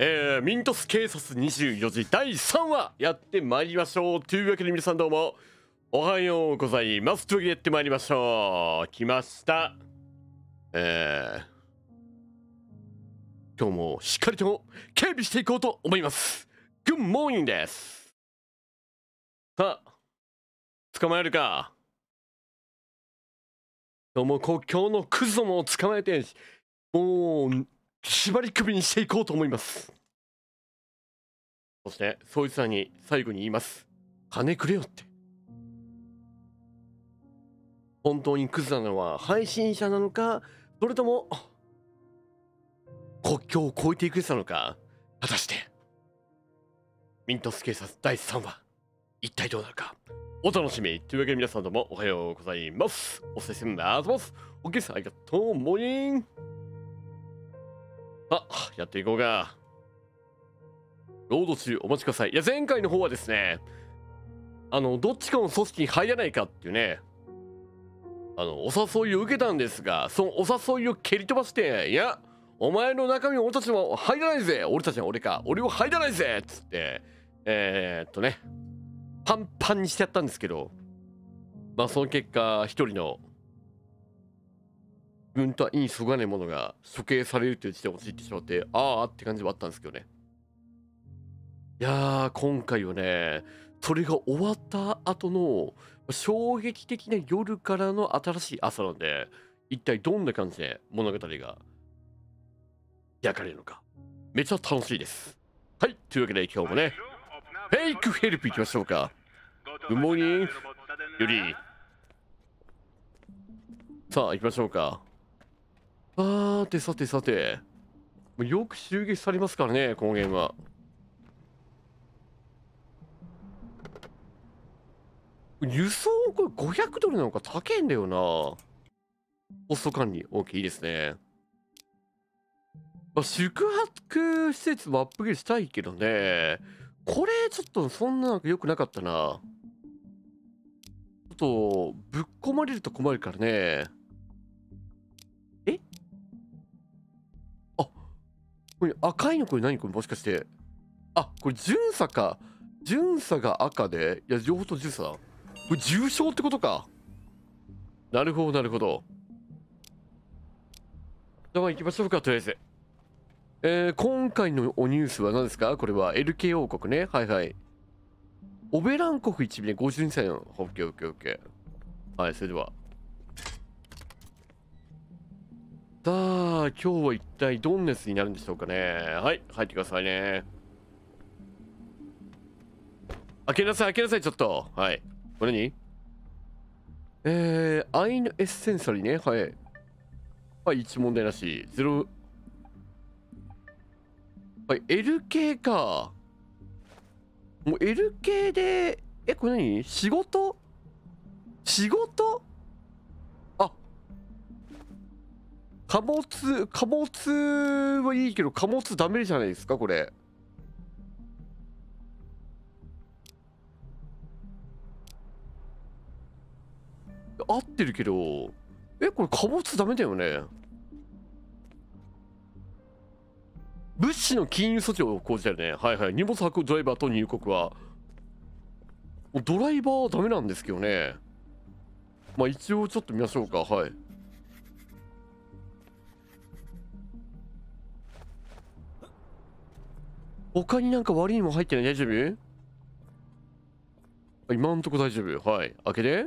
えー、ミントス警察24時第3話やってまいりましょうというわけで皆さんどうもおはようございますというわけでやってまいりましょう来ましたえー、今日もしっかりと警備していこうと思いますグッモーニングですさあ捕まえるかどうも国境のクズどもを捕まえてもう縛り首にしていこうと思いますそしてそいつらに最後に言います金くれよって本当にクズなのは配信者なのかそれとも国境を越えていくやつなのか果たしてミントス警察第3話一体どうなるかお楽しみというわけで皆さんどうもおはようございますお世話になりますおけさんありがとうモーニングあやっていこうかロード中お待ちくださいいや前回の方はですねあのどっちかの組織に入らないかっていうねあのお誘いを受けたんですがそのお誘いを蹴り飛ばしていやお前の中身俺たちも入らないぜ俺たちは俺か俺も入らないぜっつってえー、っとねパンパンにしてやったんですけどまあその結果一人の文とは意にそがないものが処刑されるという時態を陥ってしまってああって感じはあったんですけどねいやー今回はねそれが終わった後の衝撃的な夜からの新しい朝なんで一体どんな感じで物語が焼かれるのかめっちゃ楽しいですはいというわけで今日もねフェイクヘルプいきましょうかグもモーニーよりさあ行きましょうかさてさてさて。よく襲撃されますからね、このゲームは。輸送これ500ドルなのか高いんだよな。ホスト管理、大きいですね。まあ、宿泊施設もアップグレードしたいけどね。これ、ちょっとそんな良くなかったな。ちょっと、ぶっ込まれると困るからね。これ赤いのこれ何これもしかしてあこれ巡査か巡査が赤でいや両方と巡査だこれ重傷ってことかなるほどなるほどじゃあまあ行きましょうかとりあえずえー、今回のおニュースは何ですかこれは LK 王国ねはいはいオベラン国1名52歳の OKOKOK はいそれではさあ、今日は一体どんなやつになるんでしょうかね。はい、入ってくださいね。開けなさい、開けなさい、ちょっと。はい。これにえー、アイヌエッセンサリーね。はい。はい、一問題なし。ゼロ。はい、LK か。もう LK で、え、これ何仕事仕事貨物貨物はいいけど貨物ダメじゃないですかこれ合ってるけどえこれ貨物ダメだよね物資の金融措置を講じたよねはいはい荷物運ぶドライバーと入国はドライバーはダメなんですけどねまあ一応ちょっと見ましょうかはい他になんか悪いも入ってない大丈夫今んとこ大丈夫。はい。開けて。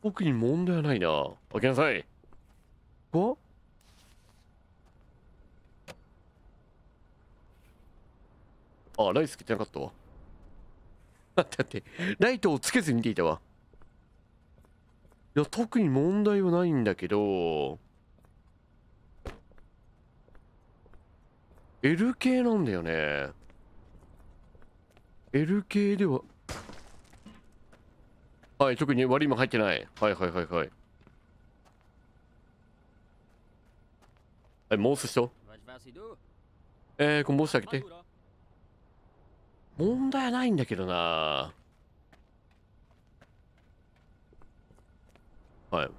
僕に問題はないな。開けなさい。こあ、ライスつけてなかったわ。待って待って、ライトをつけずに見ていたわ。いや、特に問題はないんだけど、L 系なんだよね。L 系では、はい、特に割りも入ってない。はいはいはいはい。はい、モースしょ。えー、これ申しあげて。問題はないんだけどなはい。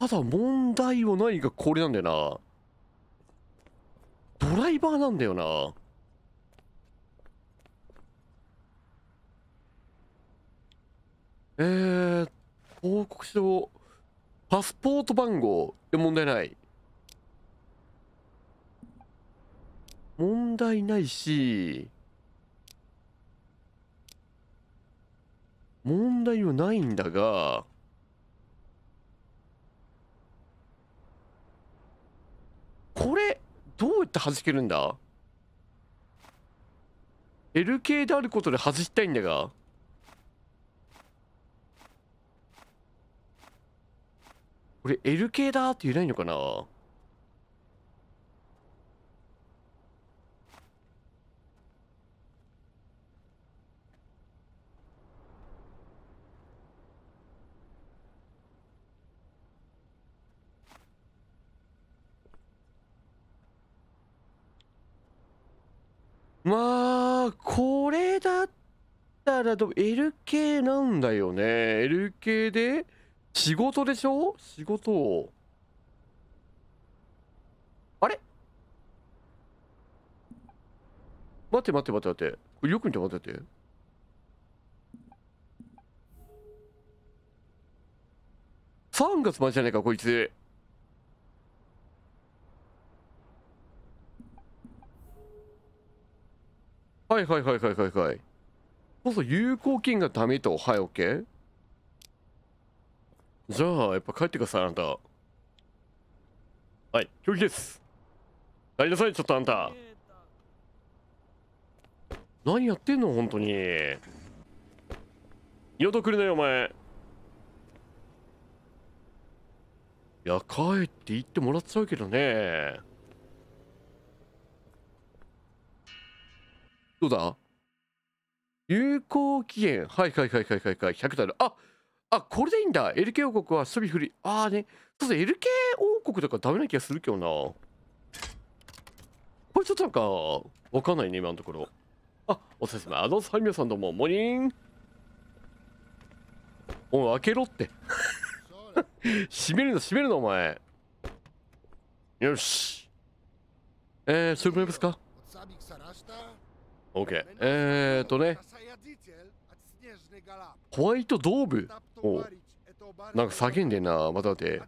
ただ問題は何かこれなんだよな。ドライバーなんだよな。えー、報告書、パスポート番号で問題ない。問題ないし、問題はないんだが、これ、どうやって弾けるんだ ?L 系であることで弾きたいんだが。これ L 系だって言えないのかなまあ、これだったら、L 系なんだよね。L 系で、仕事でしょ仕事を。あれ待って待って待って待って。よく見て待って待って。3月までじゃねえか、こいつ。はいはいはいはいはいはいそうそう有効金がダメとはい OK じゃあやっぱ帰ってくださいあなたはい拒否です帰りなさいちょっとあんた何やってんの本当によとくるなよお前いや帰って行ってもらっちゃうけどねどうだ有効期限。はいはいはいはいはいはい。100ドル。ああ、これでいいんだ。LK 王国はスビフリ。ああね。そうそう、LK 王国とかダメな気がするけどな。これちょっとなんか、わかんないね、今のところ。あ、お疲れ様。あの、サイミさんどうも、モーニンお開けろって。閉めるの、閉めるの、お前。よし。えー、それもやいますかケーえーとね、ホワイトドーブをなんか叫んでんな。また待って。こ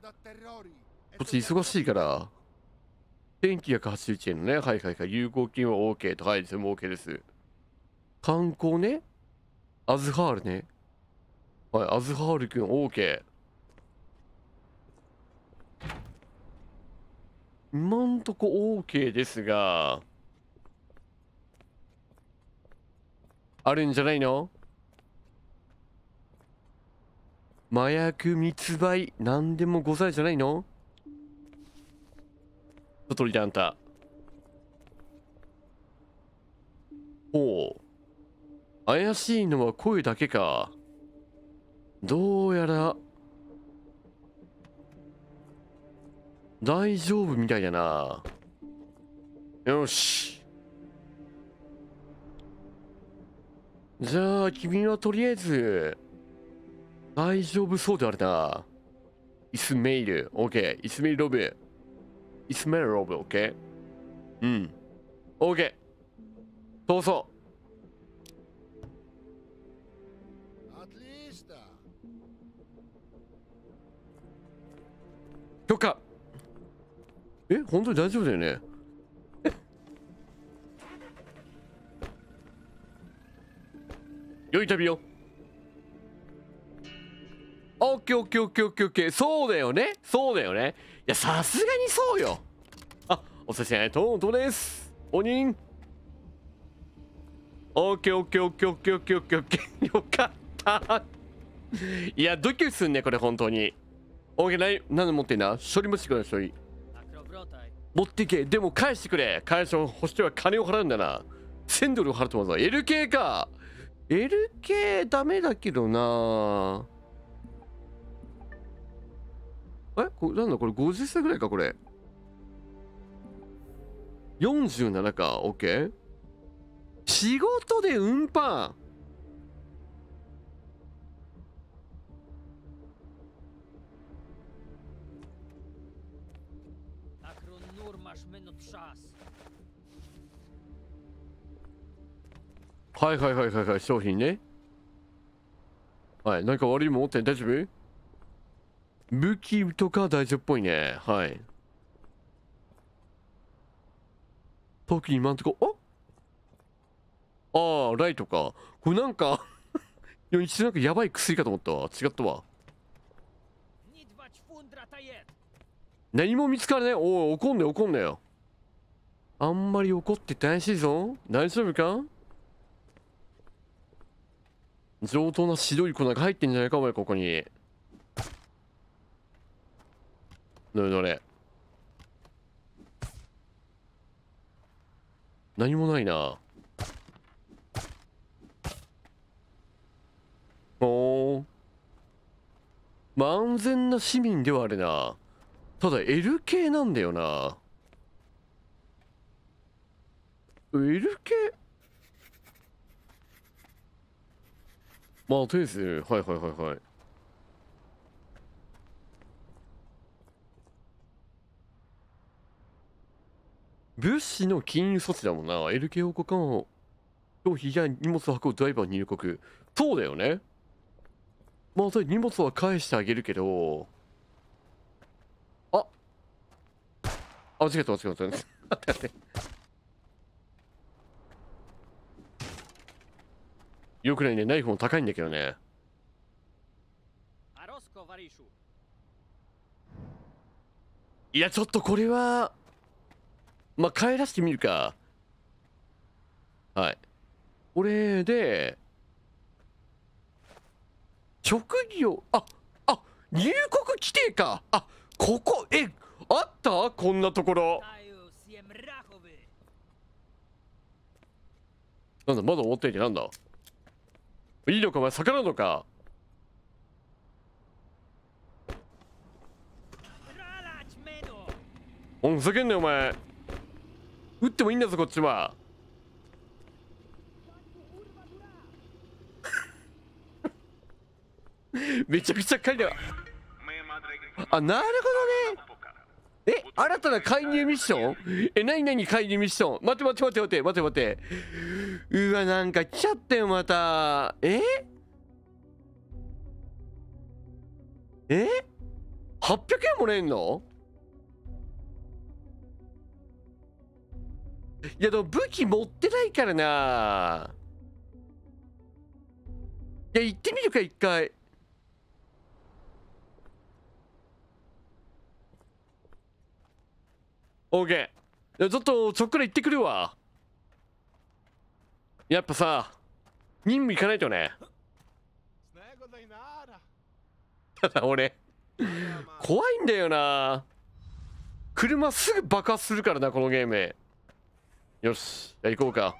っち忙しいから。1981円のね、はいはいはい、有効金は OK と、はい、そオも OK です。観光ね、アズハールね。はい、アズハールくん OK。今んとこ OK ですが、あるんじゃないの麻薬密売何でもござるじゃないのちょっとりであんたほう怪しいのは声だけかどうやら大丈夫みたいだなよしじゃあ、君はとりあえず、大丈夫そうであれな。イスメイル、オッケー。イスメイルロブ。イスメイルロブ、オッケー。うん。オッケー。通そう。許可え本当に大丈夫だよね良い旅よオッケーオッケーオッケーオッケーオッケーそうだよねそうだよねいやさすがにそうよあお世話にトーとトですおにんオッケーオッケーオッケーオッケーオッケーオッケーオッケーよかったいやドキドすんねこれ本当にオッケーない何持ってんだ処理もしてくい、処理持ってけでも返してくれ返してほしては金を払うんだな1000ドルを払ってもらうぞ LK か L k ダメだけどなえこれなんだこれ50歳ぐらいかこれ47か OK 仕事で運搬はいはいはいはいはい商品ねはい何か悪いもん持って大丈夫武器とか大丈夫っぽいねはい特に今んとこああライトかこれなんか 一瞬なんかやばい薬かと思ったわ違ったわ何も見つからないおい怒んねよ怒んねよあんまり怒って大事ぞ大丈夫か上等な白い粉が入ってんじゃないかお前ここにどれどれ何もないなお万全な市民ではあるなただ L 系なんだよな L 系まああえずはいはいはいはい物資の禁輸措置だもんな LK 保官を商品や荷物を運ぶドライバー入国そうだよねまあそれ荷物は返してあげるけどああ間違えた間違えた待って待ってよくないね。ナイフも高いんだけどね。いや、ちょっとこれは、まあ、帰らせてみるか。はい。これで、職業、あ、あ、入国規定か。あ、ここ、え、あったこんなところ。なんだ、まだ持っていてなんだいいのかお前魚らのかおふざけんなよお前撃ってもいいんだぞこっちは めちゃくちゃ狩りだあなるほどねえ新たな介入ミッションえ、なになに介入ミッション待って待って待って待って待って待って。うわ、なんか来ちゃったよ、また。ええ ?800 円もらえんのいや、でも武器持ってないからな。いや、行ってみるか、一回。OK。ちょっと、そっから行ってくるわ。やっぱさ、任務行かないとね。ただ俺、怖いんだよな。車すぐ爆発するからな、このゲーム。よし、じゃあ行こうか。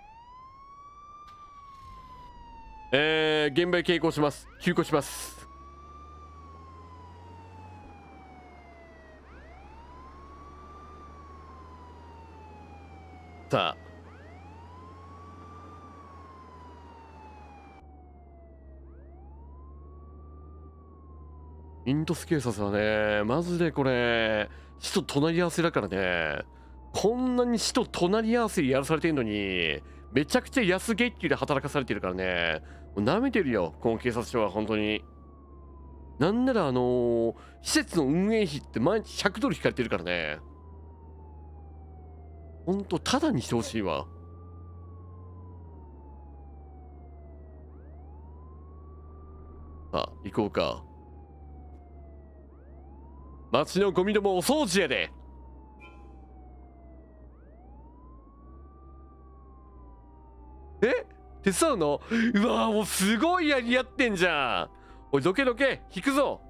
えー、現場へ傾向します。急行します。ったイントス警察はねマジでこれ死と隣り合わせだからねこんなに死と隣り合わせやらされてんのにめちゃくちゃ安月給で働かされてるからねもう舐めてるよこの警察署は本当になんならあのー、施設の運営費って毎日100ドル引かれてるからねほんとタにしてほしいわあ行こうか町のゴミどもお掃除やでえ手伝うのうわもうすごいやり合ってんじゃんおいどけどけ引くぞ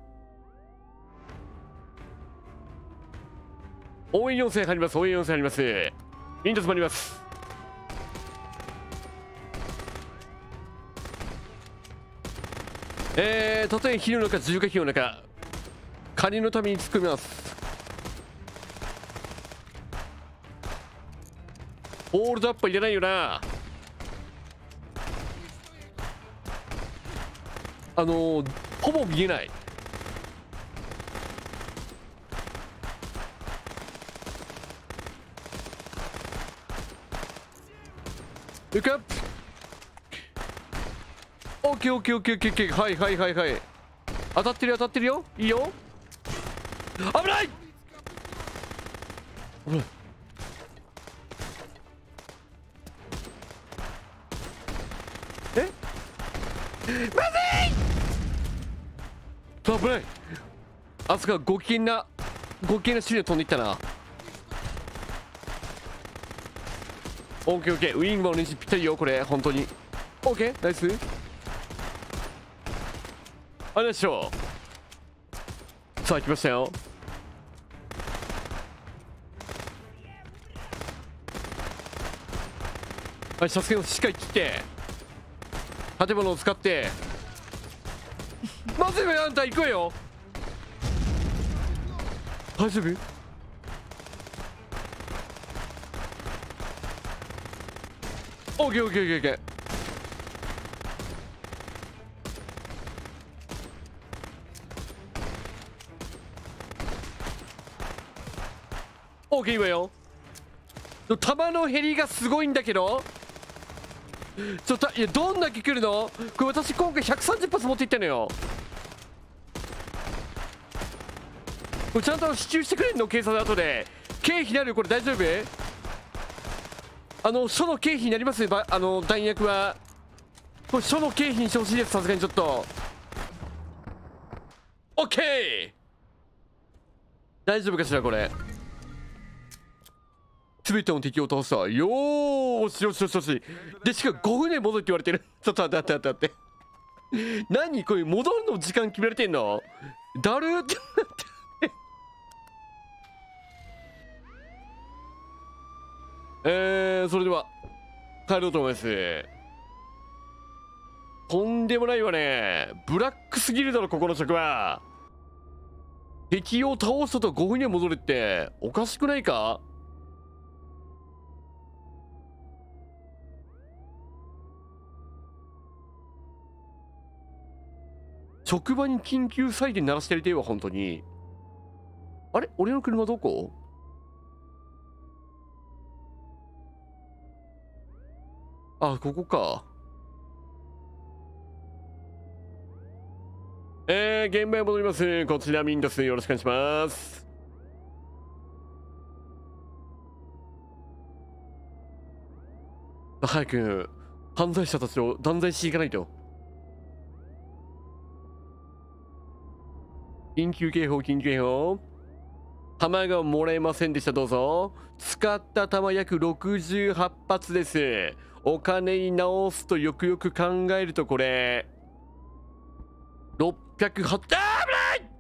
応援要請入ります応援要請入ります忍者詰まりますえー、とえ昼の中重火器の中カニのために突っ込みますホールドアップはいらないよなあのー、ほぼ見えない行くオッケーオッケーオッケーオッケーオッケーはいはいはいはい当たってる当たってるよいいよ危ない危ないえまずい危ないあそこはご機嫌なご機嫌な資料飛んでいったなオッケーオッケーウィングもンのぴったりよこれ本当にオッケーナイスありがとうさあ来ましたよはい射線をしっかり切って建物を使ってまずいあんた行くわよ大丈夫オッケーオッケーオッケーオッケーケーいいわよ弾の減りがすごいんだけどちょっといやどんだけ来るのこれ私今回130発持っていったのよこれちゃんと支給してくれんの警察後で経費なるこれ大丈夫あの書の経費になりますよあの弾薬はこれ書の経費にしてほしいですさすがにちょっと OK 大丈夫かしらこれ全ての敵を倒したよーしよしよしよしでしかも5分で戻って言われてる ちょっと待って待って待って待って何これ戻るの時間決められてんのだるってえー、それでは、帰ろうと思います。とんでもないわね。ブラックすぎるだろ、ここの職場。敵を倒したと5分には戻るって、おかしくないか職場に緊急サイレン鳴らしてやりてえわ、本当に。あれ俺の車どこあ、ここか。えー、現場へ戻ります。こちらミントスよろしくお願いします。早く犯罪者たちを断罪していかないと。緊急警報、緊急警報。弾がもらえませんでした、どうぞ。使った弾約68発です。お金に直すとよくよく考えるとこれ、608、あ危ない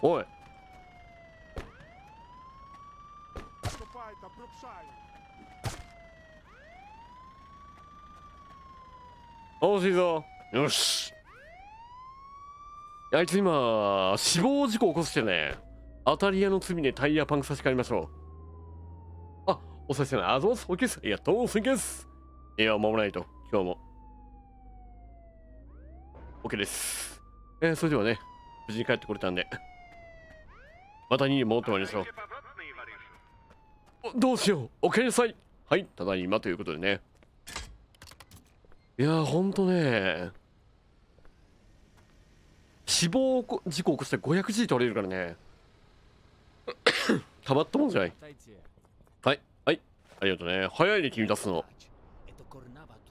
おい。楽しいぞよしあいつ今死亡事故起こしてね当たり屋の罪でタイヤパンク差し替えましょうあおさしないあどうすおけすいやどうすんけすいや守らないと今日も OK ですえー、それではね無事に帰ってこれたんでまたに戻ってまいりましょうどうしようおかえりなさいはいただいまということでねいやほんとね死亡事故起こして 500G 取れるからね たまったもんじゃないはいはいありがとうね早いね君出すの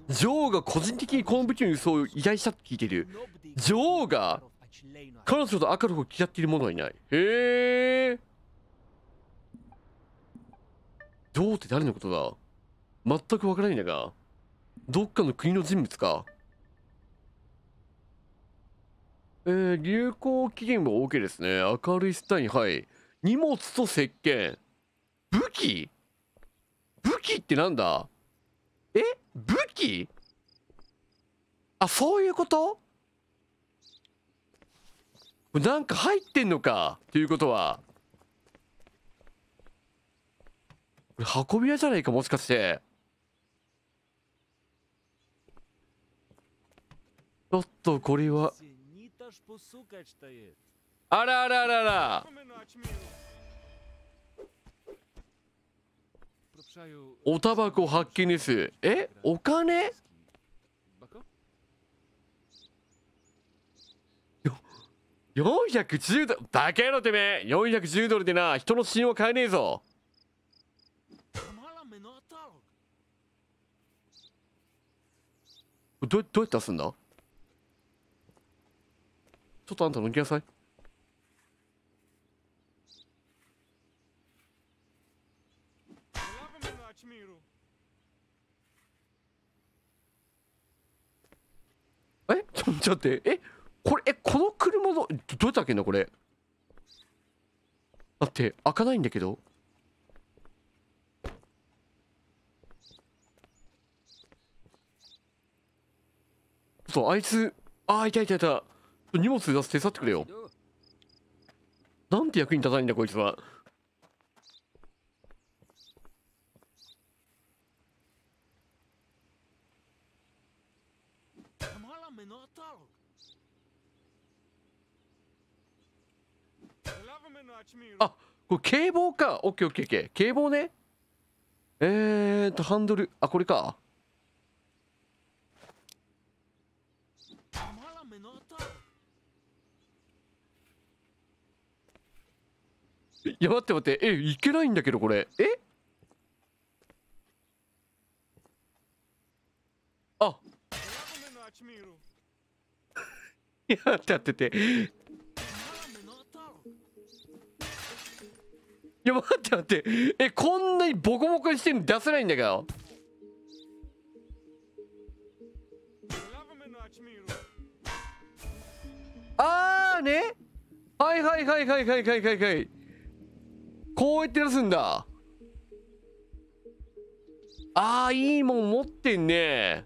女王が個人的にこの武器の輸送を依頼したって聞いてる女王が彼女と赤の方を嫌っている者はいないへえ女王って誰のことだ全くわからないんだがどっかの国の人物か。えー、流行期限は OK ですね。明るいスタイン、はい。荷物と石鹸。武器武器ってなんだえ武器あ、そういうことなんか入ってんのかということは。これ運び屋じゃないか、もしかして。ちょっとこれはあらあらあららおタバコ発見ですえお金410ドルバけ野郎てめえ410ドルでな人の信用買えねえぞどどうやって出すんだちょっとあんた抜きなさい。えちょ、ちょっと待って、えこれ、え、この車の、どうやって開けんのこれ。だって、開かないんだけど。そう、あいつ、あ、いたいたいた。荷物手伝ってくれよ。なんて役に立たないんだ、こいつは。あこれ警棒か。オッケーオッケーオッケー。警棒ね。えーと、ハンドル。あ、これか。いや待って待ってえいけないんだけどこれえあ いやってやってていや待って待ってえこんなにボコボコにしてるの出せないんだけどああねはいはいはいはいはいはいはいはいこうやって出すんだあーいいもん持ってんね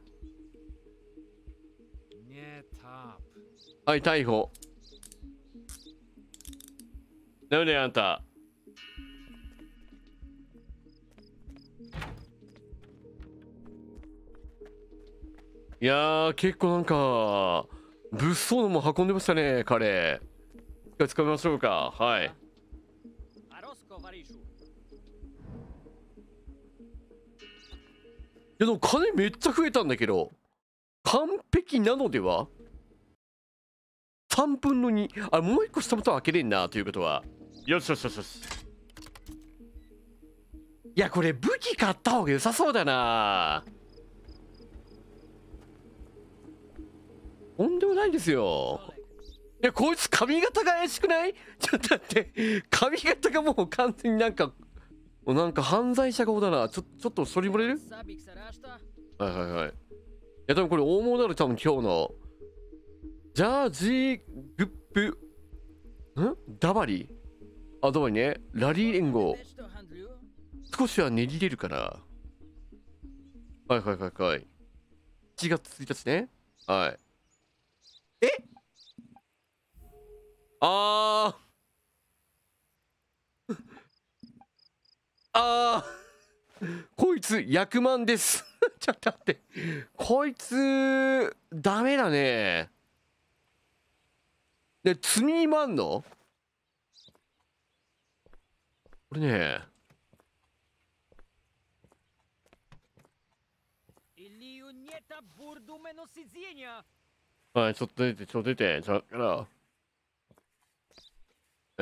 はい逮捕ダメだよあんたいやー結構なんか物騒のも運んでましたね彼一回使みましょうかはいやでも金めっちゃ増えたんだけど完璧なのでは3分の2あもう1個下ボタン開けれんなということはよしよしよしよしいやこれ武器買った方が良さそうだなとんでもないですよいやこいつ髪型が怪しくないちょっと待って髪型がもう完全になんかなんか犯罪者顔だな。ちょ、ちょっとそりぼれるはいはいはい。いや、多分これ大物だろ、多分今日の。ジャージーグップ。んダバリあ、どうリね。ラリー連合。少しは練りれるから。はいはいはいはい。1月1日ね。はい。えあー。あー、こいつ、役満です。ちょっと待って。こいつ、ダメだね。で、積みまんのこれね。はい、ちょっと出て、ちょっと出て、ちょっと。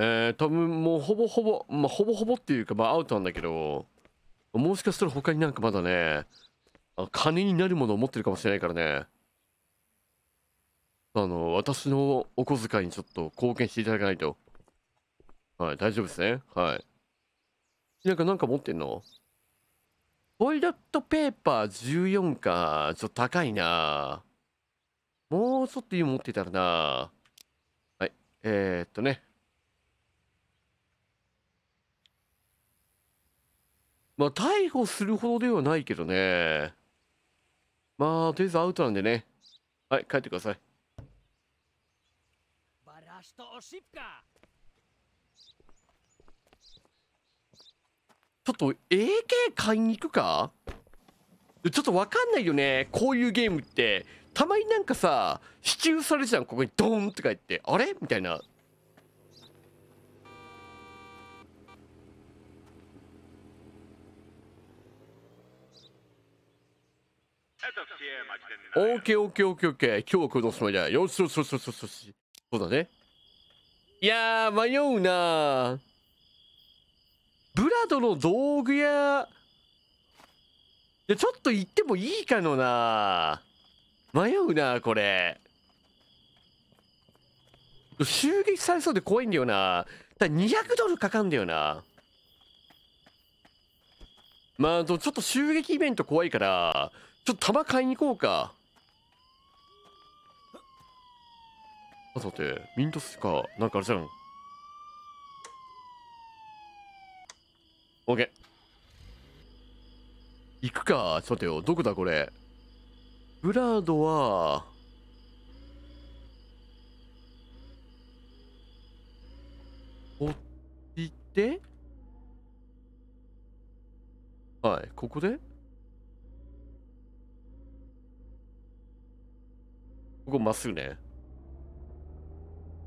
えー、多分もうほぼほぼ、まあ、ほぼほぼっていうか、まあ、アウトなんだけど、もしかしたら他になんかまだね、あ金になるものを持ってるかもしれないからね、あの、私のお小遣いにちょっと貢献していただかないと。はい、大丈夫ですね。はい。なんか、なんか持ってんのトイレットペーパー14か。ちょっと高いな。もうちょっといい持ってたらな。はい。えー、っとね。まあ、逮捕するほどではないけどね。まあ、とりあえずアウトなんでね。はい、帰ってください。ちょっと AK 買いに行くかちょっとわかんないよね。こういうゲームって。たまになんかさ、支給されじゃんここにドーンって書いて、あれみたいな。オッケーオッケーオッケーオッケー。今日はこのつもりだ。よしよしよしよしよし。そうだね。いや迷うなブラドの道具屋。で、ちょっと行ってもいいかのな迷うなこれ。襲撃されそうで怖いんだよな。だ200ドルかかんだよな。まあ、ちょっと襲撃イベント怖いから、ちょっと弾買いに行こうか。あ、だって、ミントスか、なんかあるじゃん。オ k ケー。行くか。ちょっと待てよ。どこだこれ。ブラードは、こっちはい、ここでここまっすぐね。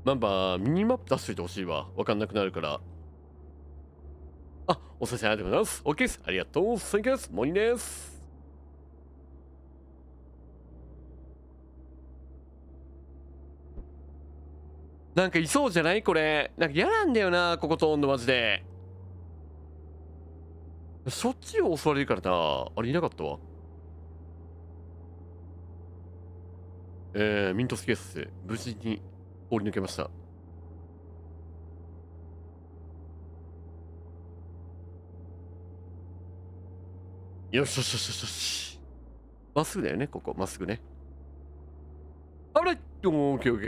ナンバー、ミニマップ出しといてほしいわ。わかんなくなるから。あ、お先生ありがとうございます。オッケです。ありがとう。t ンキューです。モニです。なんかいそうじゃないこれ。なんか嫌なんだよな、ここ通んのマジで。そっちを襲われるからな。あれいなかったわ。えー、ミントスケース、無事に通り抜けましたよしよしよしよしまっすぐだよねここまっすぐねあれいって思うけオこ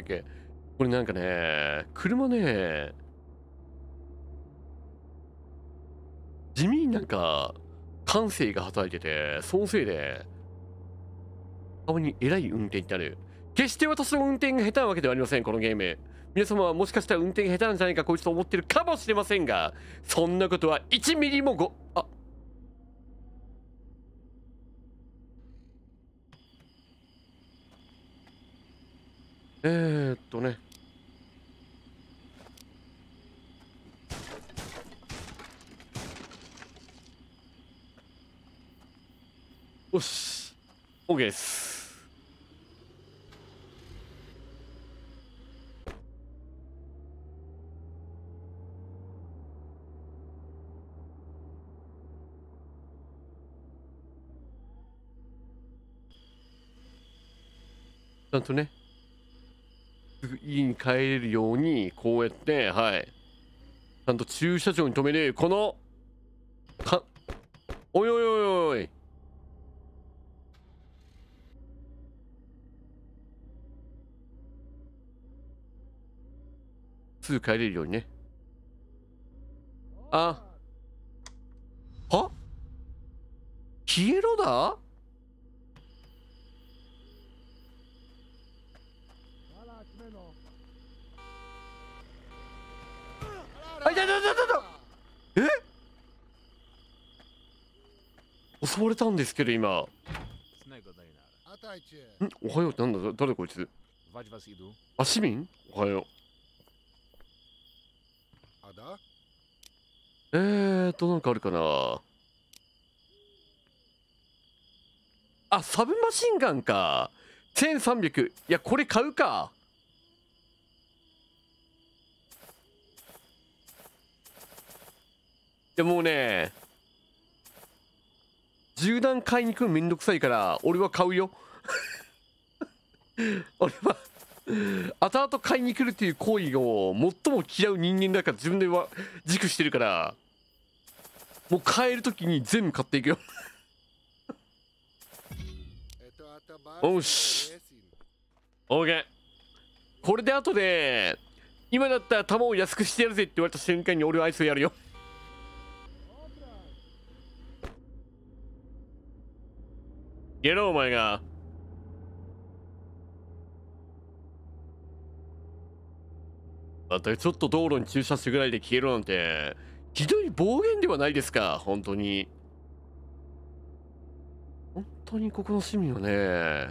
れなんかね車ね地味になんか感性が働いててそのせいでたまにらい運転ってある決して私の運転が下手なわけではありません、このゲーム。皆様はもしかしたら運転が下手なんじゃないかこいつと思ってるかもしれませんが、そんなことは1ミリもご、あえー、っとね。よし。OK です。ゃんとね、家に帰れるように、こうやって、はい。ちゃんと駐車場に止める、この、か、おいおいおいおい。すぐ帰れるようにね。あ。は消えろだえ襲われたんですけど今んおはようってなんだ誰こいつあ市民おはようえーとなんかあるかなあサブマシンガンか1300いやこれ買うかでもね銃弾買いに行くのめんどくさいから俺は買うよ 俺は後々買いに来るっていう行為を最も嫌う人間だから自分では自負してるからもう買える時に全部買っていくよ おし OK これで後で今だったら弾を安くしてやるぜって言われた瞬間に俺はアイスをやるよやろうお前がだってちょっと道路に駐車してぐらいで消えるなんてひどい暴言ではないですか本当に本当にここの市民はね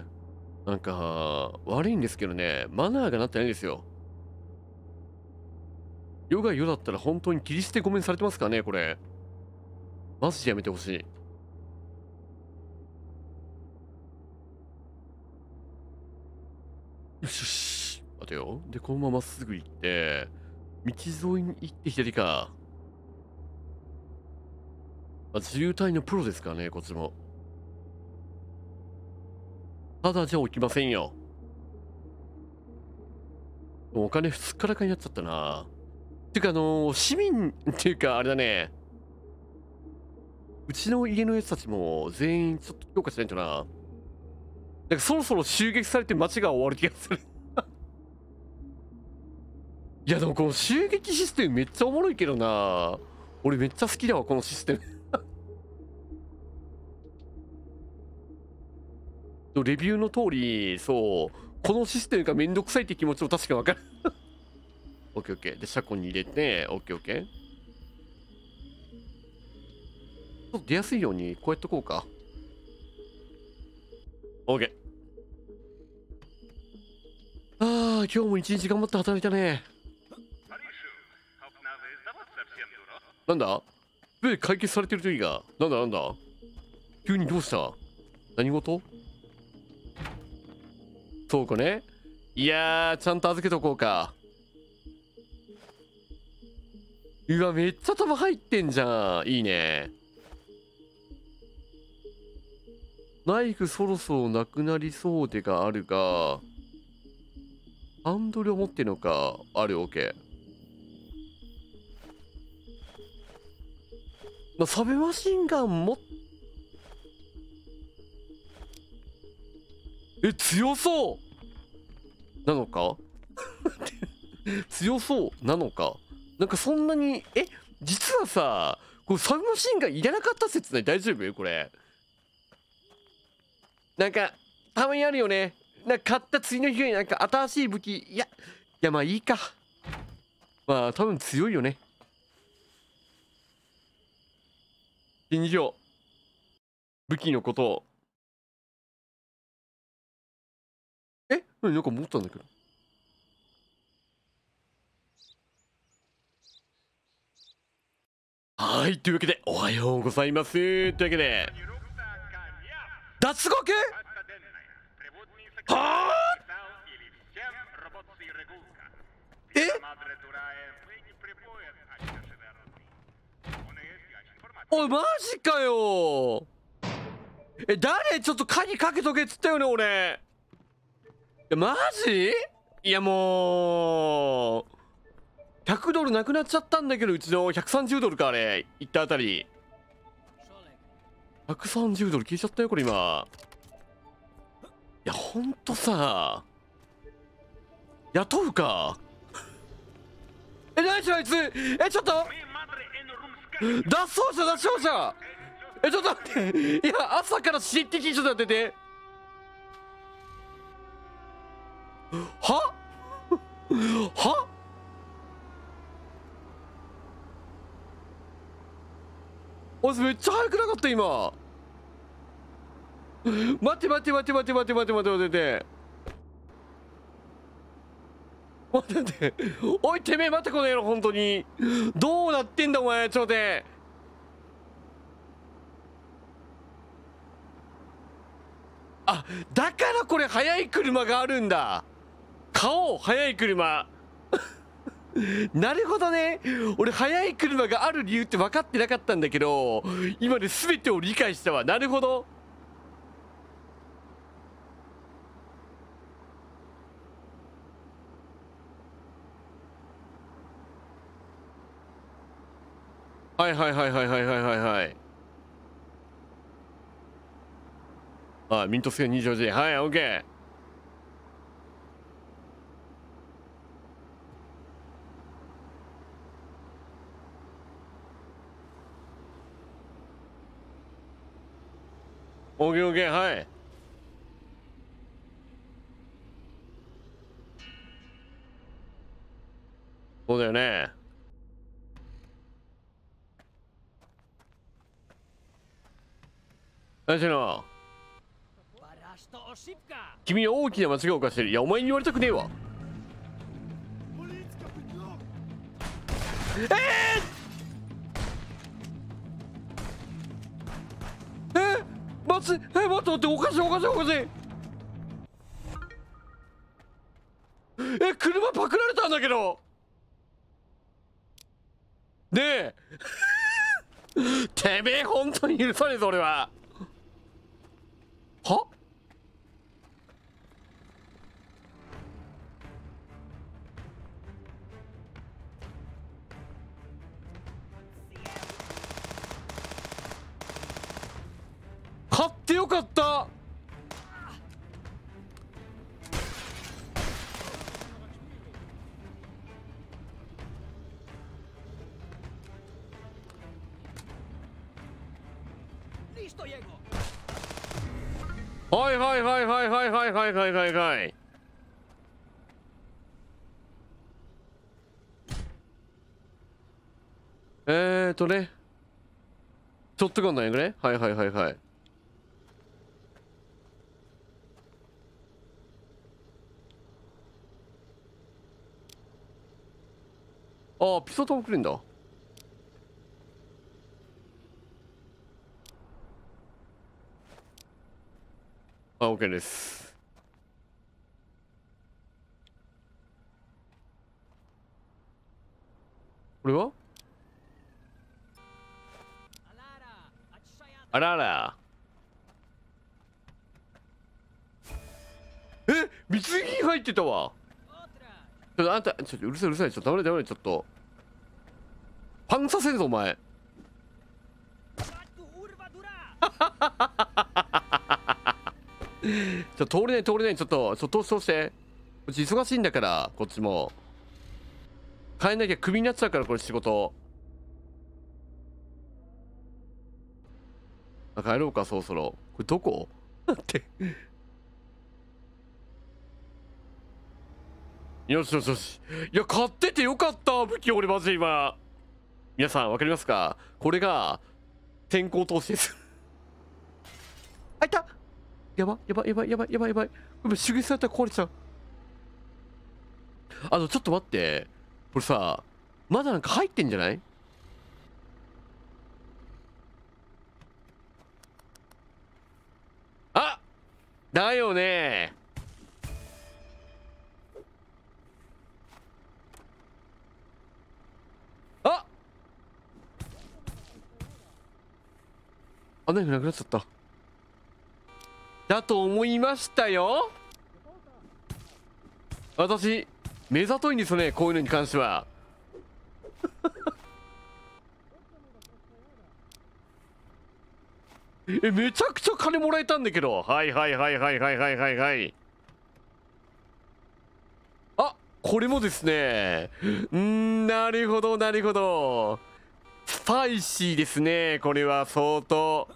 なんか悪いんですけどねマナーがなってないんですよ世が世だったら本当に切り捨てごめんされてますからねこれマジでやめてほしいよしよし。待てよ。で、このまままっすぐ行って、道沿いに行って左か。あ、自由隊のプロですからね、こっちも。ただじゃ起きませんよ。お金ふつからかになっちゃったな。てか、あのー、市民っていうか、あれだね。うちの家のやつたちも全員ちょっと強化しないとな。なんかそろそろ襲撃されて街が終わる気がする いやでもこの襲撃システムめっちゃおもろいけどな俺めっちゃ好きだわこのシステム レビューの通りそうこのシステムがめんどくさいって気持ちも確か分かる OKOK で車庫に入れて OKOK ちょっと出やすいようにこうやっとこうか OK。ああ、今日も一日頑張って働いたね。なんだで、解決されてるといいが。なんだなんだ急にどうした何事そうかね。いやちゃんと預けとこうか。うわ、めっちゃ玉入ってんじゃん。いいね。ナイフそろそろなくなりそうでがあるが、ハンドルを持ってるのか。ある、わけ。まあ、サブマシンガン持え、強そうなのか強そうなのかなんかそんなに、え、実はさ、これサブマシンガンいらなかった説ない大丈夫これ。なんか、たまにあるよね。なんか買った次の日になんか新しい武器。いや、いやまあいいか。まあ多分強いよね。信じよう。武器のことを。えなんか持ったんだけど。はい、というわけで、おはようございます。というわけで。脱獄はあえおいマジかよえ誰ちょっと鍵かけとけっつったよね俺いマジいやもう100ドルなくなっちゃったんだけどうちの130ドルかあれ行ったあたり130ドル消えちゃったよ、これ今。いや、ほんとさ、雇うか。え、何しろあいつえ、ちょっと脱走者、脱走者え、ちょっと待って。いや、朝から新ちょっとやってて。ははあめっちゃ速くなかった今待って待って待って待って待って待って待って待って待っておいてめえ待ってこの野郎本当にどうなってんだお前ちょっと待ってあだからこれ速い車があるんだ買おう速い車 なるほどね俺速い車がある理由って分かってなかったんだけど今で全てを理解したわなるほどはいはいはいはいはいはいはいはいあいミントスケ 20G はいケーオーケーオーケーはいそうだよね何しろ君は大きな間違いを犯してるいやお前に言われたくねえわえー、え待つえ待って待っておかしいおかしいおかしいえ車パクられたんだけどねえ てめえ本当に許さねえぞ俺ははてよかったはいはいはいはいはいはいはいはいはいはいえーとねショットガンなんやくい。はいはいはいはいあピソトも来るんだあオッケーですこれはあらあらえ密銀入ってたわちょっとあんたちょっとうるさいうるさいちょっと黙れ黙れちょっと反させるぞお前 ちょ通れない通れないちょっとちょっと通してこっち忙しいんだからこっちも変えなきゃクビになっちゃうからこれ仕事あ帰ろうかそろそろこれどこ ってよしよしよしいや買っててよかった武器俺マジ今皆さん分かりますかこれが先行投資ですあいたやばやばやばやばやばやばい今手芸されたら壊れちゃうあのちょっと待ってこれさまだなんか入ってんじゃないあだよねあ、ナイフなくなっちゃった。だと思いましたよ私、目ざといんですよね、こういうのに関しては。え、めちゃくちゃ金もらえたんだけど。はいはいはいはいはいはいはいはい。あ、これもですね。んー、なるほどなるほど。スパイシーですねこれは相当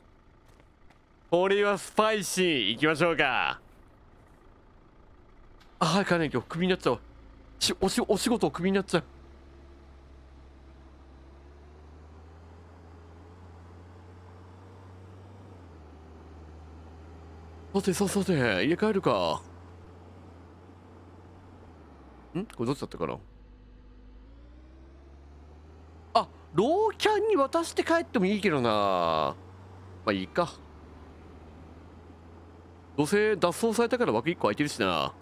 これはスパイシーいきましょうかあ早く行かないクビになっちゃうしおしお仕事をクビになっちゃうさてさて入れ替えるかんこれどっちだったかな老キャンに渡して帰ってもいいけどなまあいいかどうせ脱走されたから枠1個空いてるしな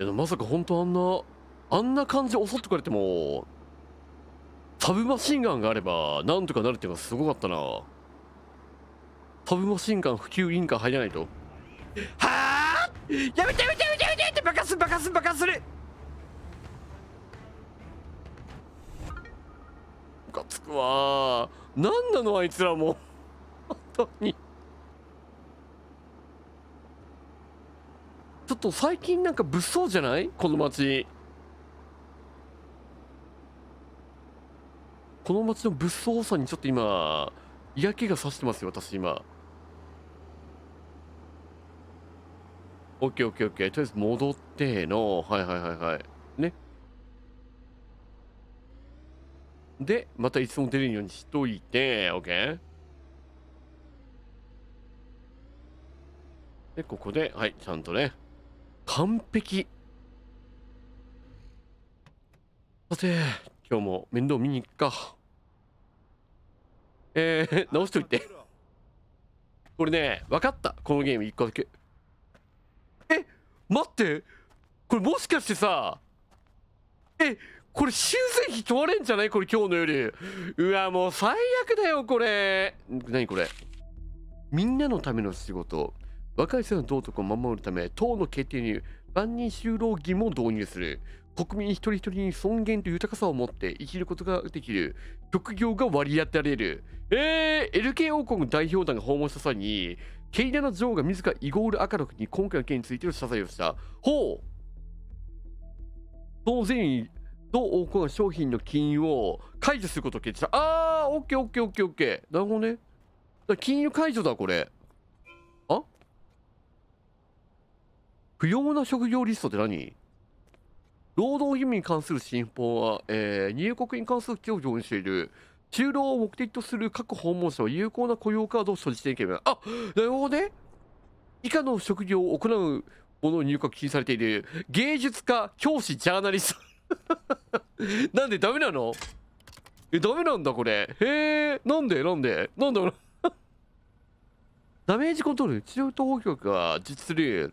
いやまさか本当あんなあんな感じで襲ってくれてもサブマシンガンがあればなんとかなるっていうのがすごかったなサブマシンガン普及委員会入らないとはあやめてやめてやめてやめてって爆発する爆発する爆発するムカつくわ何なのあいつらも本当にちょっと最近なんか物騒じゃないこの町この町の物騒さにちょっと今嫌気がさしてますよ私今。オッケーオッケーオッケー。とりあえず戻っての。はいはいはいはい。ね。で、またいつも出るようにしといて、オッケー。で、ここで、はい、ちゃんとね。完璧。さて、今日も面倒見に行くか。えー、直しといて。これね、分かった。このゲーム1個だけ。待ってこれもしかしてさえこれ修繕費問われんじゃないこれ今日の夜うわもう最悪だよこれ何これみんなのための仕事若い世代の道徳を守るため党の決定に万人就労義務を導入する国民一人一人に尊厳と豊かさを持って生きることができる職業が割り当てられるえー、LK 王国代表団が訪問した際にケイダナ女王が自らイゴール・アカロクに今回の件についての謝罪をした。ほう当然、同行の商品の金融を解除することを決定した。あー、オッケーオッケーオッケーオッケー。なるほどね。金融解除だ、これ。あ不要な職業リストって何労働義務に関する新法は、えー、入国に関する規定を上にしている。就労を目的とする各訪問者は有効な雇用カードを所持していけばあなるほどね以下の職業を行うもの入閣禁止されている芸術家教師ジャーナリスト なんでダメなのえダメなんだこれへえなんでなんでなんだ ダメージコントロール治療当局が実する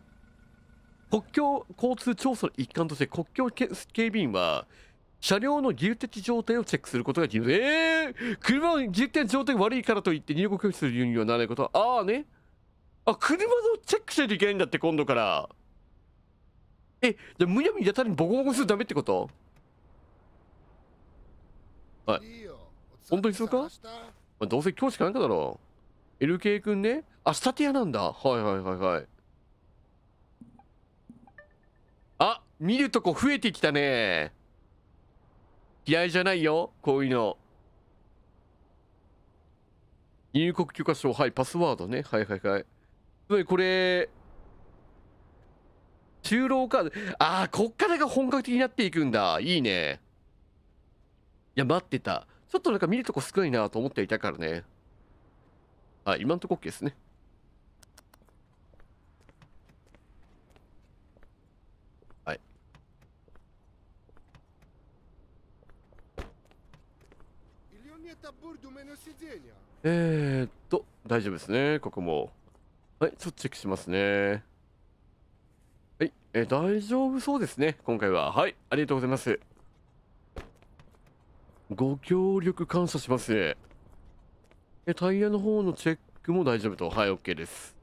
国境交通調査の一環として国境警備員は車両の技術的状態をチェックすることができる。えー、車の技術的状態が悪いからといって入国拒否するにはならないことは、ああね。あ、車のチェックしないといけないんだって、今度から。え、じゃあむやみやたらにボコボコするダメってことはい。いい本当にするか、まあ、どうせ今日しかなんかだろう。LK 君ね。あ、スタティアなんだ。はいはいはいはい。あ、見るとこ増えてきたね。嫌いじゃないよこういうの入国許可証はいパスワードねはいはいはいつまりこれ就労カードああこっからが本格的になっていくんだいいねいや待ってたちょっとなんか見るとこ少ないなと思っていたからねあ今んとこ OK ですねえー、っと、大丈夫ですね、ここも。はい、ちょっとチェックしますね。はい、えー、大丈夫そうですね、今回は。はい、ありがとうございます。ご協力感謝します。え、タイヤの方のチェックも大丈夫と。はい、OK です。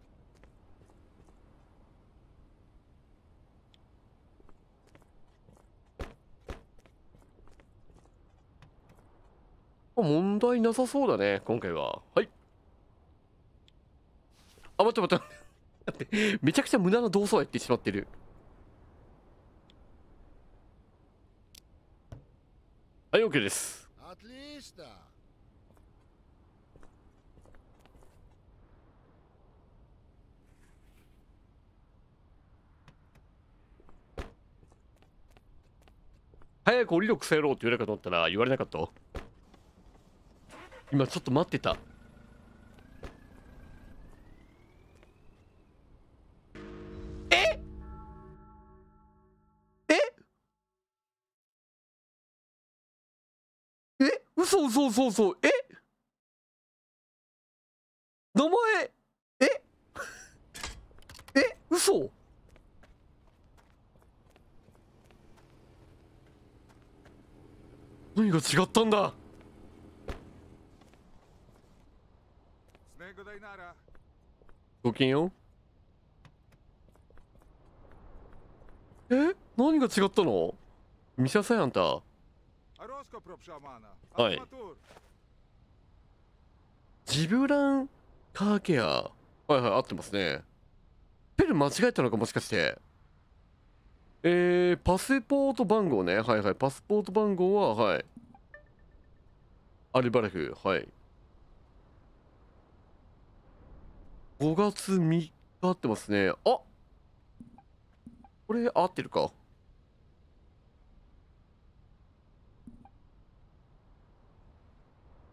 問題なさそうだね、今回は。はい。あ、待って待って。だ って、めちゃくちゃ無駄な動作をやってしまってる。はい、OK です。早く降りろくせろって言われるかと思ったら言われなかった今ちょっと待ってたえええ嘘嘘嘘嘘え名前ええ嘘何が違ったんだよ。え何が違ったのミシャサヤンタはいジブランカーケアはいはい合ってますねペル間違えたのかもしかしてえー、パスポート番号ねはいはいパスポート番号ははいアルバレフはい5月3日合ってますね。あこれ合ってるか。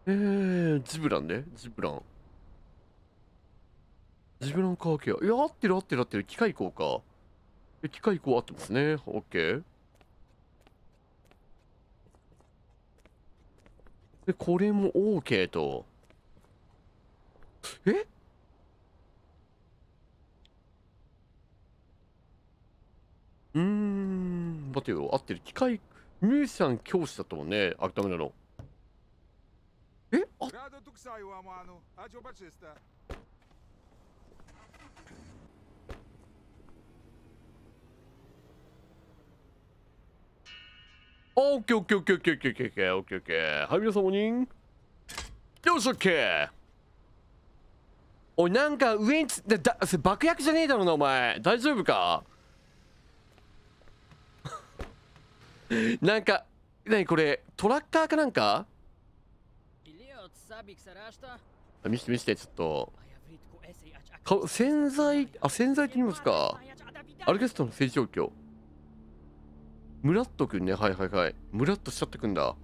えー、ジブランね。ジブラン。ジブランカーケア。いや、合ってる合ってる合ってる。機械うか。え、機械う合ってますね。オッケー。で、これも OK と。えうーん、待てよ。合ってる。機械、ミュージシャン教師だったもんね。あ、ダメなの。えあオッケーオッケーオッケーオッケーオッケーオッケーオッケーオッケーはい皆さんお人よしオッケーおいなんか上につだだ爆薬じゃねえだろなお前大丈夫か なんか、なにこれ、トラッカーかなんか見せて見せて、ちょっと。か洗剤、あ、洗剤って荷物か。アルケストの正常況。ムラっとくんね。はいはいはい。ムラっとしちゃってくんだ。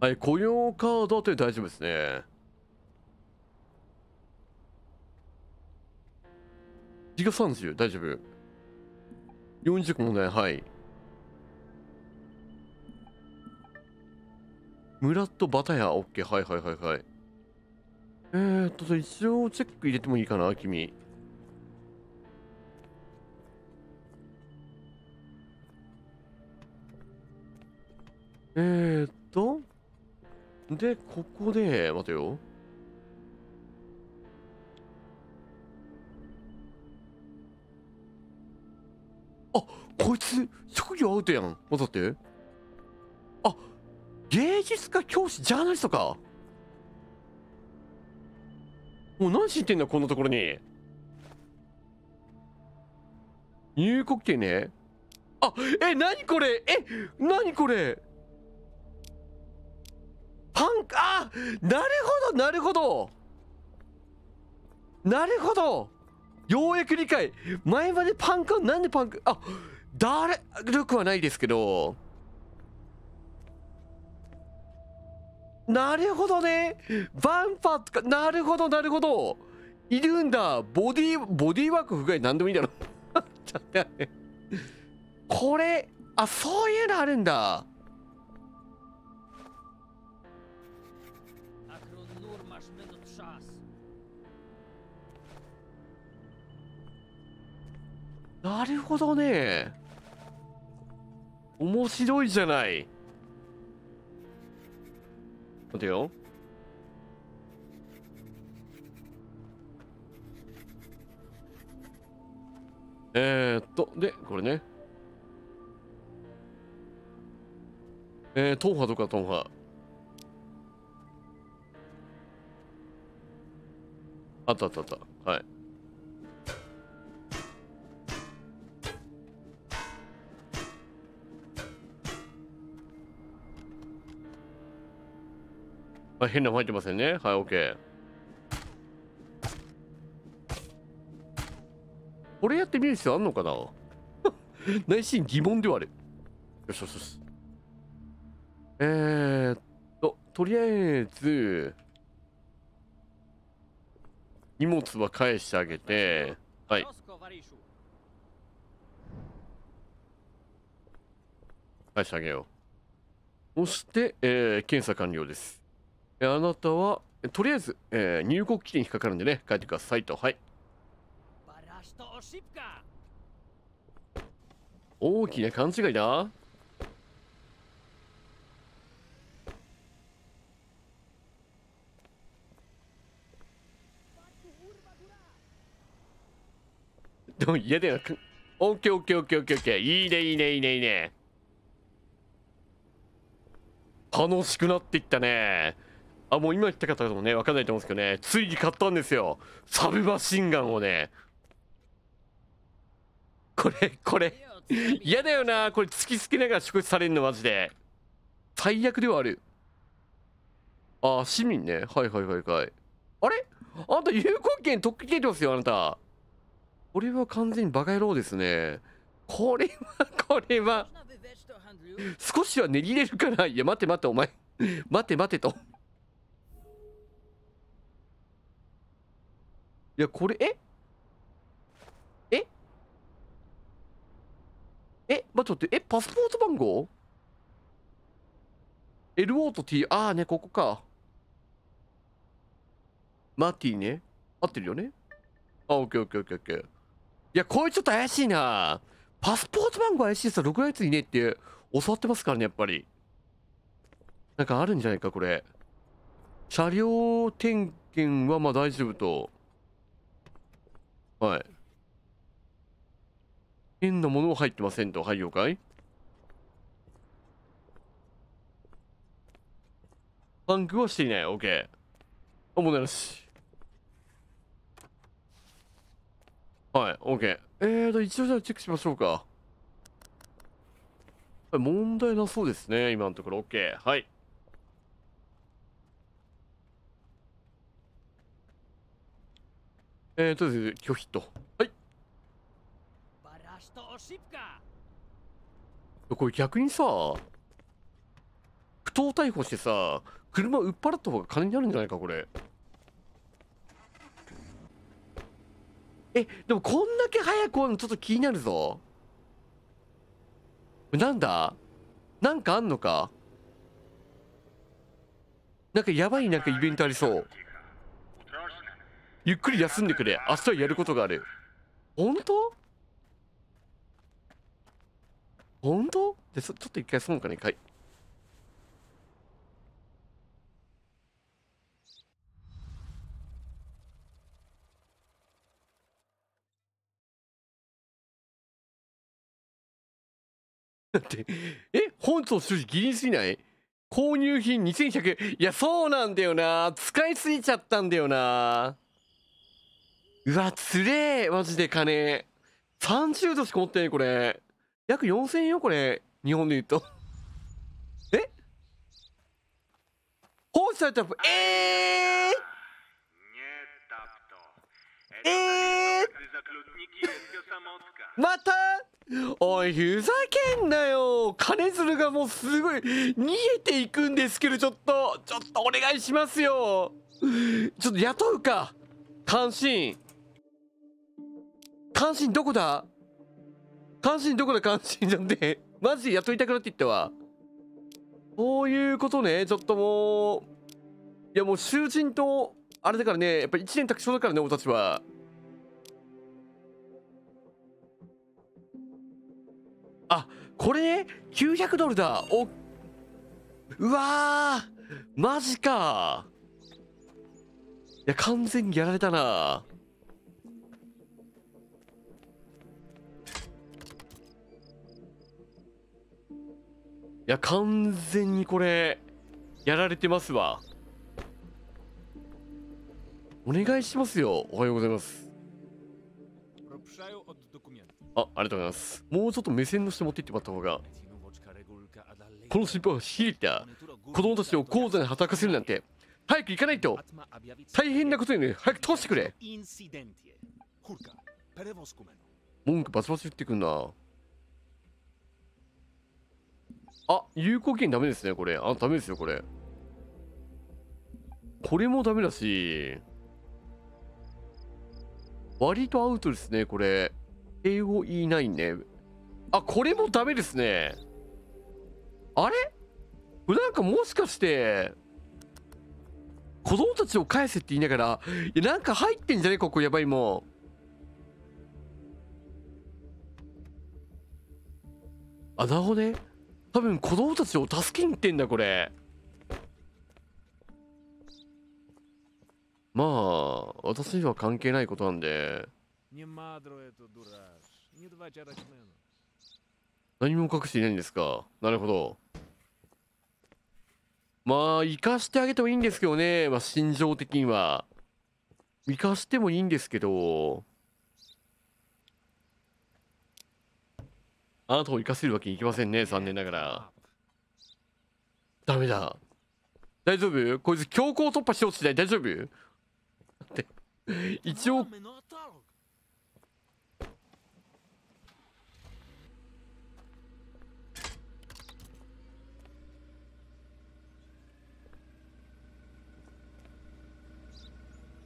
はい、雇用カードって大丈夫ですね。ギ30、大丈夫。40問題、はい。村とバタヤ、オッケー、はいはいはいはい。えーっと、一応チェック入れてもいいかな、君。えーっと、で、ここで、待てよ。こいつ職業アウトやん待ってあ芸術家教師ジャーナリストかもう何しってんだこんなところに入国券ねあえ何これえ何これパンあなるほどなるほどなるほどようやく理解前までパンカンなんでパンカあだるくはないですけど、なるほどね。バンパーとか、なるほど、なるほど。いるんだ。ボディ、ボディワーク不具合何でもいいだろ。ちっとこれ、あ、そういうのあるんだ。なるほどね。面白いじゃない。待てよ。えー、っと、で、これね。えー、トンファとかトンファ。あったあったあった。はい。あ変なの入ってませんねはい OK これやってみる必要あんのかな 内心疑問ではあるよしよしよしえー、っととりあえず荷物は返してあげてはい返してあげようそして、えー、検査完了ですあなたはとりあえず、えー、入国期限引っかかるんでね帰ってくださいとはい大きな勘違いだでも嫌だよ。オッケーオッケーオッケーオッケーオッケー。いいねいいねいいねいいね。楽しくなっていったね。あ、もう今言った方もね、わかんないと思うんですけどね、ついに買ったんですよ。サブマシンガンをね。これ、これ。嫌だよな。これ突きつけながら食事されるの、マジで。最悪ではある。あ、市民ね。はいはいはいはい。あれあなた有効権特権てますよ、あなた。これは完全にバカ野郎ですね。これは、これは。少しは値切れるから。いや、待て待て、お前。待て待てと。いやこれえええまって待ってえパスポート番号 ?LO と T ああねここかマーティね合ってるよねあオッケーオッケーオッケーオッケーいやこれちょっと怪しいなパスポート番号怪しいさ6月にねって教わってますからねやっぱりなんかあるんじゃないかこれ車両点検はまあ大丈夫とはい変なものは入ってませんとはい了解パンクはしていない OK あ問題なしはい OK えーと一応じゃあチェックしましょうか問題なそうですね今のところ OK はいえー、とりあえず拒否と。はい。これ逆にさ、不当逮捕してさ、車売っ払った方が金になるんじゃないか、これ。え、でもこんだけ早くわるのちょっと気になるぞ。なんだなんかあんのかなんかやばいなんかイベントありそう。ゆっくり休んでくれ明日はやることがある本当本当でちょっと一回そもうかね一回だって、え、本と所持ギリすぎない購入品2100。いや、そうなんだよな。使いすぎちゃったんだよな。うわ、つれえマジで金。30度しか持ってない、これ。約4000円よ、これ。日本で言うと。え放置されたええー、えー、またおい、ふざけんなよ金鶴がもうすごい逃げていくんですけど、ちょっと、ちょっとお願いしますよちょっと雇うか関心関心どこだ関心どこだ関心じゃんで マジで雇いたくなっていったわ。そういうことね。ちょっともう、いやもう囚人と、あれだからね、やっぱり1年たくそうだからね、俺たちは。あ、これね、900ドルだ。お、うわー、マジか。いや、完全にやられたな。や、完全にこれ、やられてますわ。お願いしますよ。おはようございます。あ、ありがとうございます。もうちょっと目線の下持っていってもらった方が。この尻尾を仕いて、子供たちを鉱山に働かせるなんて、早く行かないと大変なことにね、早く通してくれ。文句バチバチ言ってくんな。あ、有効期限ダメですね、これ。あ、ダメですよ、これ。これもダメだし。割とアウトですね、これ。英語言いないね。あ、これもダメですね。あれこれなんかもしかして、子供たちを返せって言いながら、いや、なんか入ってんじゃねここ、やばいもう。あ、なるほどね。多分子供たちを助けに行ってんだこれまあ私には関係ないことなんで何も隠していないんですかなるほどまあ生かしてあげてもいいんですけどねまあ心情的には生かしてもいいんですけどあなたを生かせるわけにいきませんね、残念ながら。ダメだ。大丈夫こいつ強行突破しようとしない。大丈夫って、一応。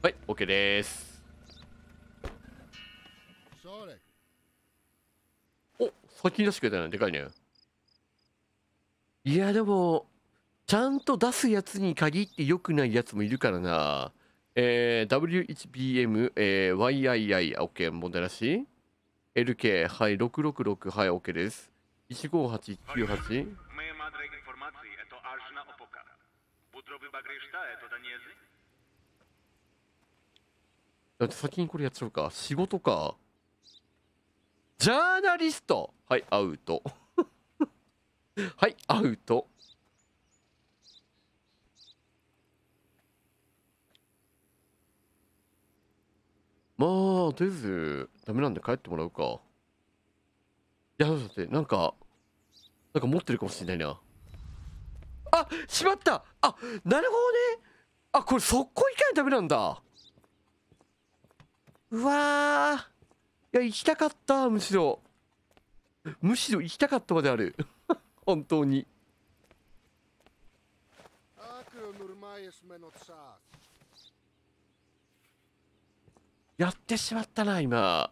はい、OK です。先に出してくれたのでかいね。いや、でも、ちゃんと出すやつに限って良くないやつもいるからな。えー、W1BM、えー、YII、OK、問題なし。LK、はい、666、はい、OK です。15898。だって先にこれやっちゃうか。仕事か。ジャーナリストはいアウト はいアウトまあとりあえずダメなんで帰ってもらうかいや待ってなんかなんか持ってるかもしれないなあしまったあなるほどねあこれ速攻行かないダメなんだうわや、行きたかった、むしろ。むしろ行きたかったまである。本当に。やってしまったな、今。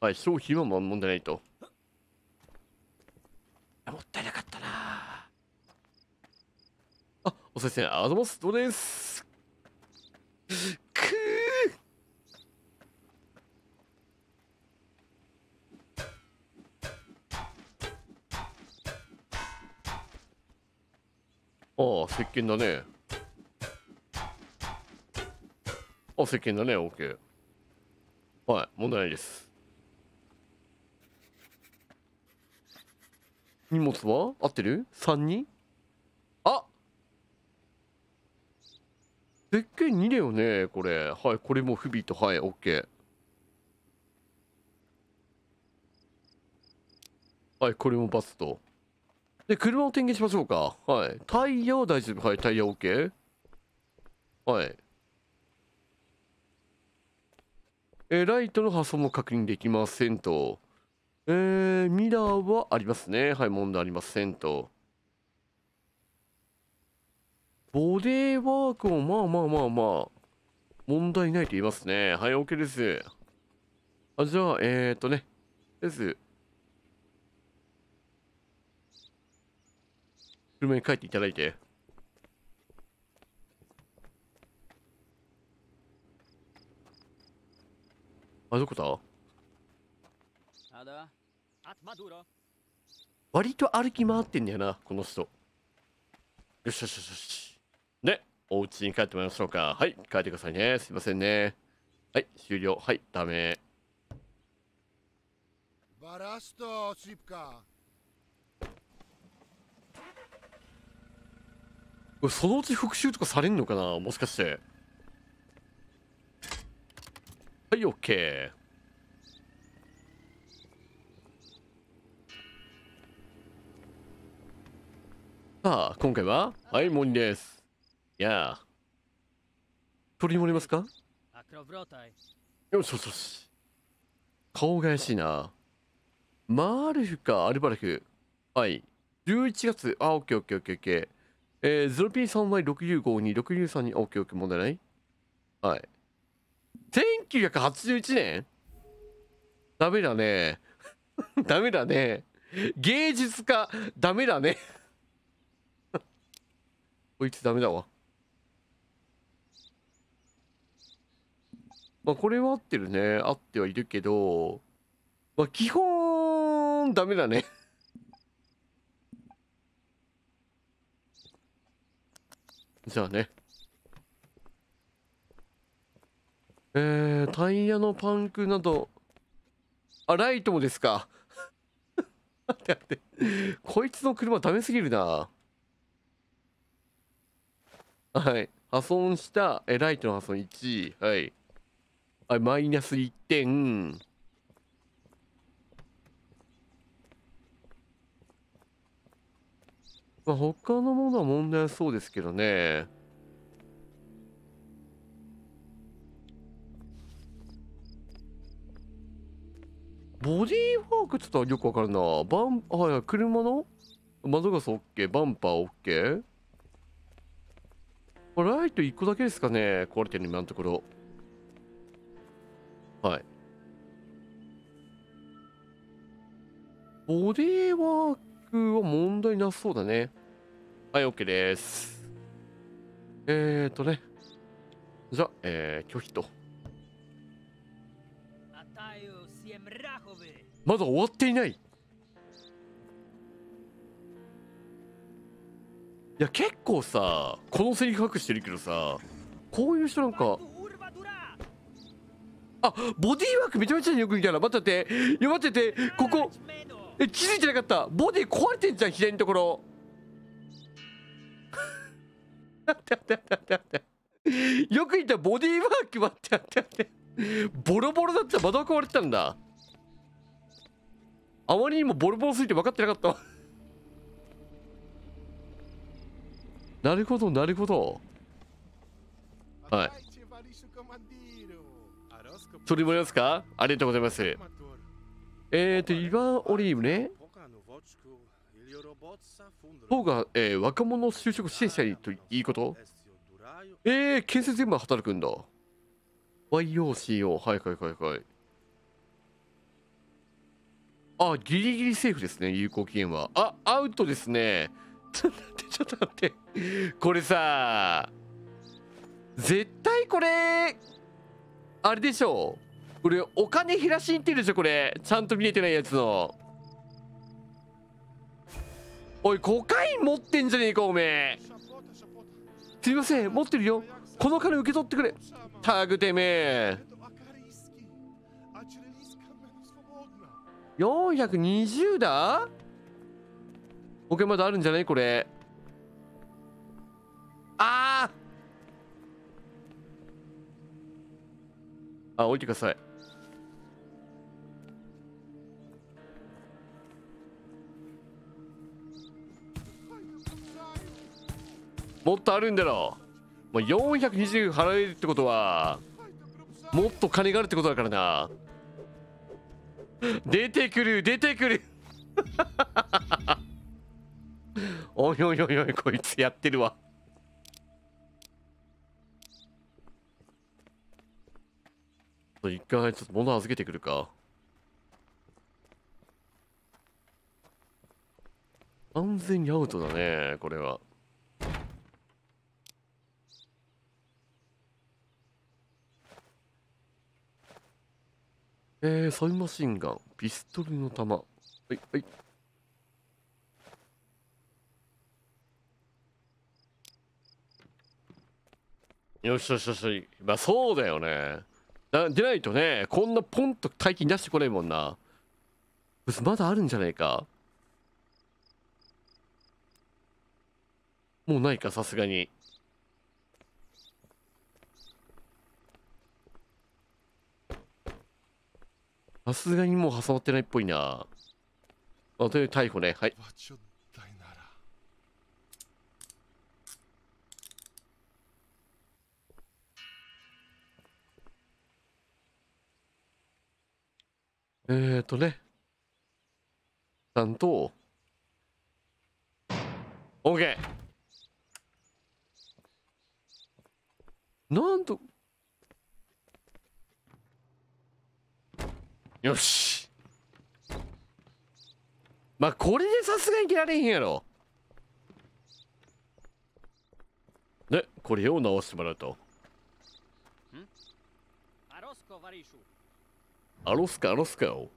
はい、商品は問題ないと。もったいなかったなあ、お先生、あどうも、どうです。くーああ、石鹸だね。あ、石鹸だね、OK。はい、問題ないです。荷物は合ってる ?3 人あ石鹸2だよね、これ。はい、これも不備と、はい、OK。はい、これもバスと。で、車を点検しましょうか。はい。タイヤは大丈夫。はい、タイヤ OK。はい。えー、ライトの破損も確認できませんと。えー、ミラーはありますね。はい、問題ありませんと。ボディワークもまあまあまあまあ、問題ないと言いますね。はい、OK です。あ、じゃあ、えー、っとね、で車に帰っていただいて。あ、どこだ割と歩き回ってんだよな、この人。よしよしよしよし。で、お家に帰ってもらいましょうか。はい、帰ってくださいね。すいませんね。はい、終了。はい、ダメ。バラスト、シップか。そのうち復讐とかされんのかなもしかしてはい OK さあ今回ははい森ですいやあ鳥にもりますかよしよしよし顔が怪しいなマールフかアルバルフはい11月あオッケーオッケーオッケーオッケーえー、ゼロピンさ五に6952、6932、OK、OK、問題ないはい。1981年ダメだね。ダメだね。芸術家、ダメだね。こいつダメだわ。まあ、これは合ってるね。合ってはいるけど、まあ、基本、ダメだね。じゃあね。えー、タイヤのパンクなど、あ、ライトもですか。待って待って。こいつの車ダメすぎるな。はい。破損した、え、ライトの破損1。はい。はい、マイナス1点。まあ、他のものは問題そうですけどね。ボディーワークちょっとよくわかるな。バン、はい、車の窓ガス OK、バンパー OK。ライト1個だけですかね。壊れてるの今のところ。はい。ボディーワークは問題なさそうだね。はい、OK です。えーとね。じゃあ、えー、拒否と。まだ終わっていないいや、結構さ、このセリフ隠してるけどさ、こういう人なんか、あボディワークめちゃめちゃよく見たら待ってて待っててここえ気づいてなかったボディ壊れてんじゃん左のところよく言ったボディーワークはってあってあってボロボロだった窓壊れてたんだあまりにもボロボロすぎて分かってなかったなるほどなるほどはい取り戻りますかありがとうございますえっ、ー、と、イヴァン・オリーブね。党が、えー、若者を就職支援者たりということえー、建設現場働くんだ。YOCO、はいはいはいはい。あ、ギリギリセーフですね、有効期限は。あ、アウトですね。ちょっと待って、ちょっと待って。これさ、絶対これ、あれでしょ。これ、お金減らしに行ってるでしょ、これ。ちゃんと見えてないやつの。おい5回持ってんじゃねえかおめえすいません持ってるよこの金受け取ってくれタグてめえ420だ保険まだあるんじゃないこれああ置いてくださいもっとあるんだろもう420払えるってことはもっと金があるってことだからな出てくる出てくる おいおいおいおいこいつやってるわ一回ちょっと物預けてくるか完全にアウトだねこれはえー、サイマシンガン、ピストルの弾。はい、はい。よしよしよし。まあそうだよね。出ないとね、こんなポンと大金出してこないもんな。まだあるんじゃねえかもうないか、さすがに。さすがにもう挟まってないっぽいな。あ、という逮捕ね。はい。えーとね。オー OK! なんと、よしまあこれでさすがに切られへんやろでこれを直してもらうとアロスカアロスカを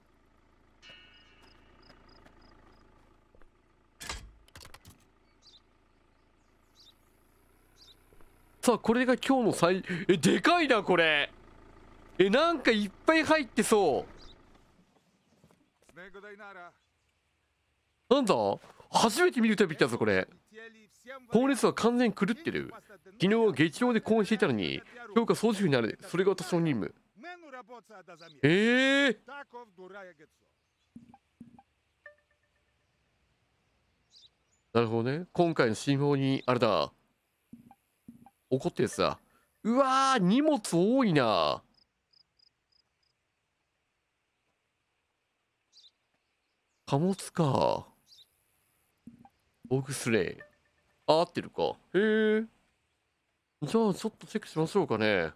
さあこれが今日の最えでかいなこれえなんかいっぱい入ってそうなんだ初めて見るタイプ来たぞこれ高熱は完全に狂ってる昨日は劇場で公演していたのに今日か掃除になるそれが私の任務ええー、なるほどね今回の新法にあれだ怒ってるやつだうわー荷物多いな貨物か。ボグスレイ。あ、合ってるか。へえ。じゃあ、ちょっとチェックしましょうかね。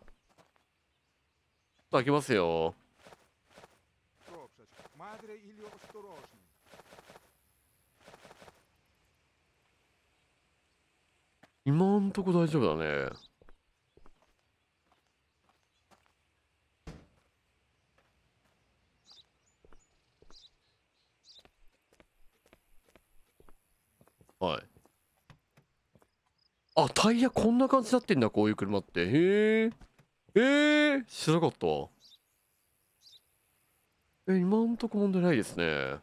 開けますよ。今んとこ大丈夫だね。タイヤこんな感じになってんだ、こういう車って。へえ。えー、知らなかった。え、今んとこ問題ないですね。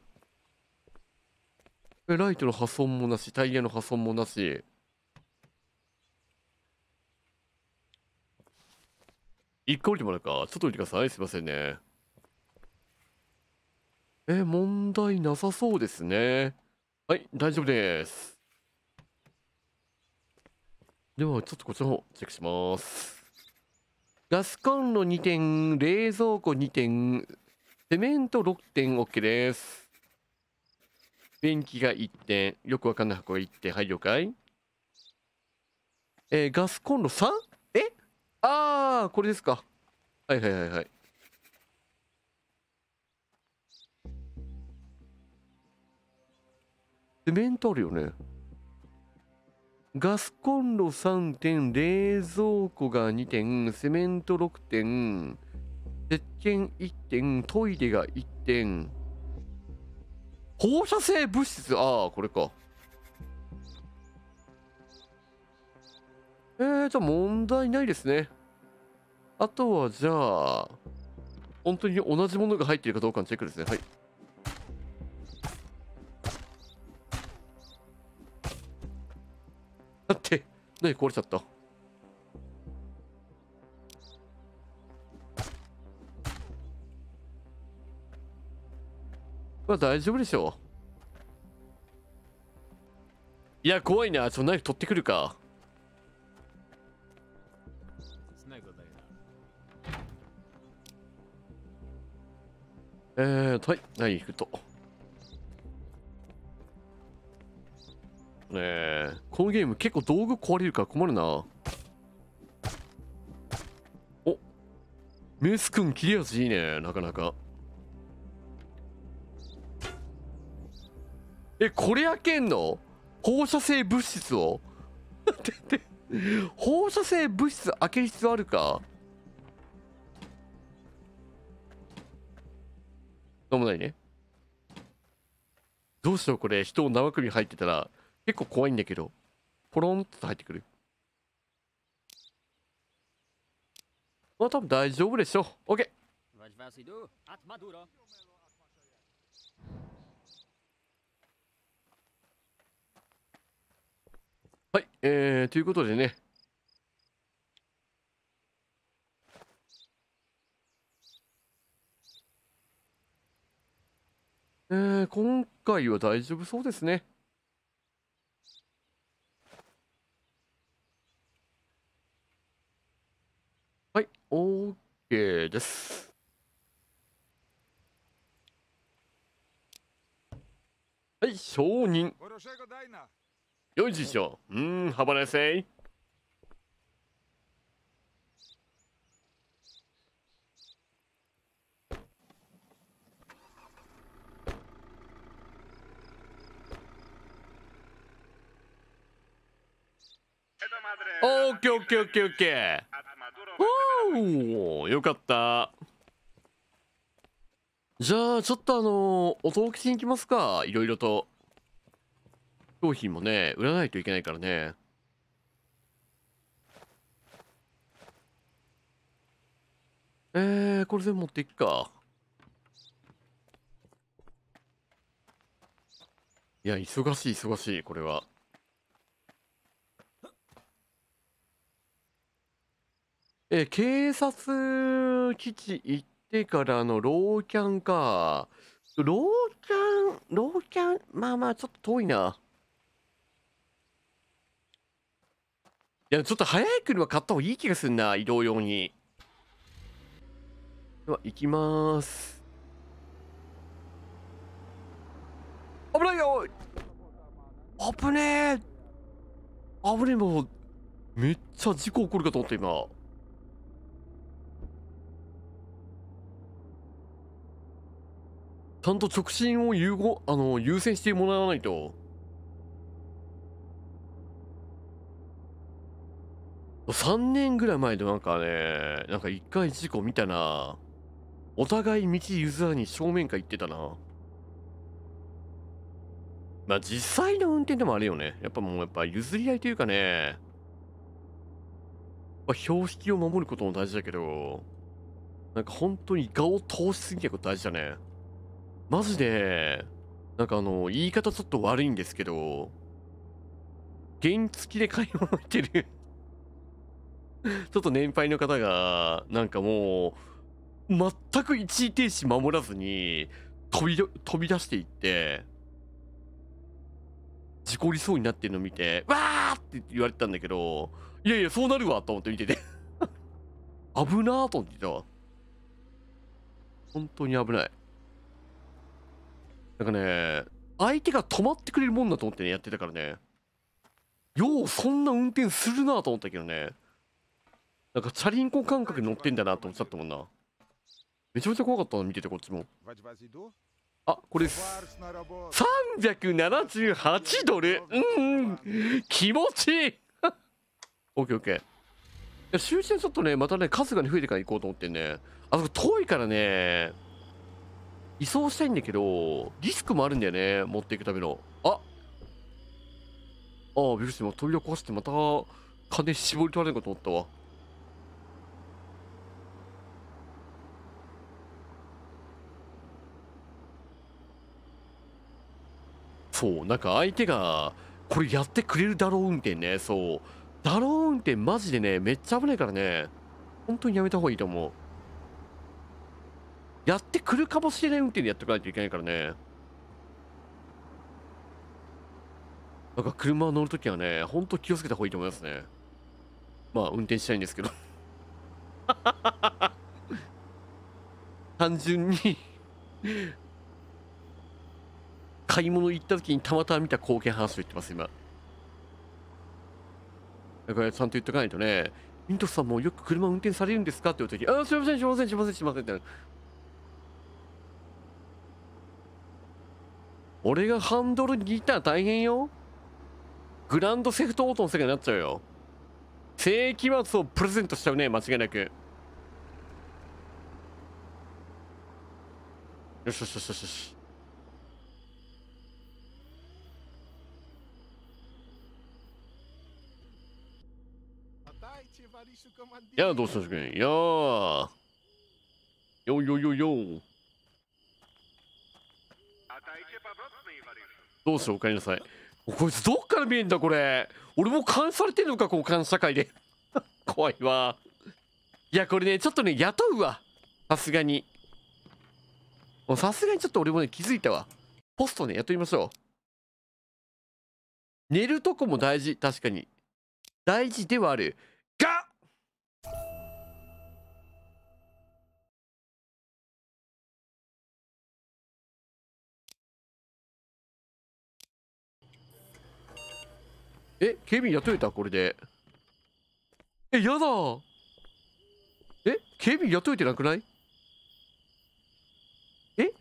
え、ライトの破損もなし、タイヤの破損もなし。1回降りてもらうか。ちょっと降りてください。すいませんね。え、問題なさそうですね。はい、大丈夫です。では、ちょっとこっちの方、チェックします。ガスコンロ2点、冷蔵庫2点、セメント6点 OK です。便器が1点、よくわかんない箱が1点、はい、了解。えー、ガスコンロ 3? えあー、これですか。はいはいはいはい。セメントあるよね。ガスコンロ3点、冷蔵庫が2点、セメント6点、鉄拳1点、トイレが1点。放射性物質、ああ、これか。えー、じゃあ問題ないですね。あとはじゃあ、本当に同じものが入っているかどうかのチェックですね。はい。だって、何壊れちゃったまあ大丈夫でしょう。いや、怖いな。そのナイフ取ってくるか。えーと、はい、ナイフと。ねえこのゲーム結構道具壊れるから困るな。おメス君切れ味いいね、なかなか。え、これ開けんの放射性物質を放射性物質開ける必要あるかどうもないね。どうしようこれ人を生首入ってたら結構怖いんだけど、ポロンと入ってくる。まあ多分大丈夫でしょう。OK! はい、えー、ということでね、えー、今回は大丈夫そうですね。ケーです。はい、承認。よいしょ。うん、はばなさい。オッケーオッケーオッケーオッケー。おおよかったじゃあちょっとあのお届けしに行きますかいろいろと商品もね売らないといけないからねえー、これ全部持っていくかいや忙しい忙しいこれはえ警察基地行ってからのローキャンか。ローキャン、ローキャン、まあまあ、ちょっと遠いな。いや、ちょっと早い車買った方がいい気がすんな、移動用に。では、行きまーす。危ないよ危ねえ危ねえもう、めっちゃ事故起こるかと思った、今。ちゃんと直進を優合、あの優先してもらわないと3年ぐらい前でなんかねなんか1回事故見たなお互い道譲らに正面から行ってたなまあ実際の運転でもあれよねやっぱもうやっぱ譲り合いというかねまあ、標識を守ることも大事だけど、なんか本当に顔を通しすぎないこと大事だね。マジで、なんかあの、言い方ちょっと悪いんですけど、原付きで買い物行ってる ちょっと年配の方が、なんかもう、全く一時停止守らずに、飛び、飛び出していって、事故りそうになってるの見て、わーって言われたんだけど、いやいや、そうなるわと思って見てて 危なーと思ってたわ。本当に危ない。なんかね、相手が止まってくれるもんだと思ってね、やってたからね。よう、そんな運転するなと思ったけどね。なんか、チャリンコ感覚に乗ってんだなと思っちゃったもんな。めちゃめちゃ怖かったな、見てて、こっちも。あ、これです。378ドルうん、気持ちいい オッケーオッケー。終始ちょっとね、またね、春日に増えてから行こうと思ってね。あそこ遠いからね、移送したいんだけど、リスクもあるんだよね。持っていくための。あああ、びっくりした。扉壊してまた金絞り取られるかと思ったわ。そう、なんか相手が、これやってくれるだろう運転ね。そう。だろう運転マジでね、めっちゃ危ないからね。本当にやめた方がいいと思う。やってくるかもしれない運転でやっておかないといけないからね。なんか車を乗るときはね、ほんと気をつけた方がいいと思いますね。まあ、運転したいんですけど 単純に買い物行ったときにたまたま見た貢献話を言ってます、今。だからちゃんと言っとかないとね、ミントさんもよく車運転されるんですかって言うとき、あ、すいません、すいません、すいません、すいませんって俺がハンドル握ったら大変よグランドセフトオートの世界になっちゃうよ世紀末をプレゼントしちゃうね間違いなくよしよしよしよしいやどうしたんですかいやよよよよどうしようおかえりなさいこいつどっから見えんだこれ俺も監視されてんのかこの監視社会で 怖いわいやこれねちょっとね雇うわさすがにさすがにちょっと俺もね気づいたわポストね雇いましょう寝るとこも大事確かに大事ではあるえ警備員雇えたこれでえやだえ警備員雇えてなくないえ っ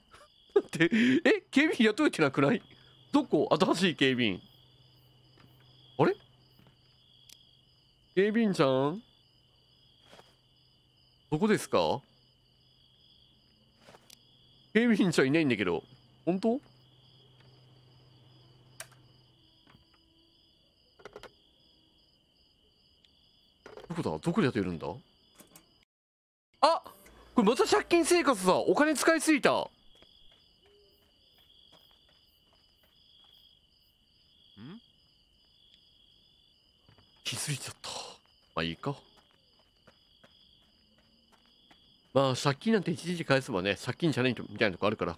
て、え警備員雇えてなくないどこ新しい警備員あれ警備員ちゃんどこですか警備員ちゃんいないんだけど本当こだどこでやってるんだあこれまた借金生活だお金使いすぎた気づいちゃったまあいいかまあ借金なんて一時返せばね借金チャレンジみたいなとこあるから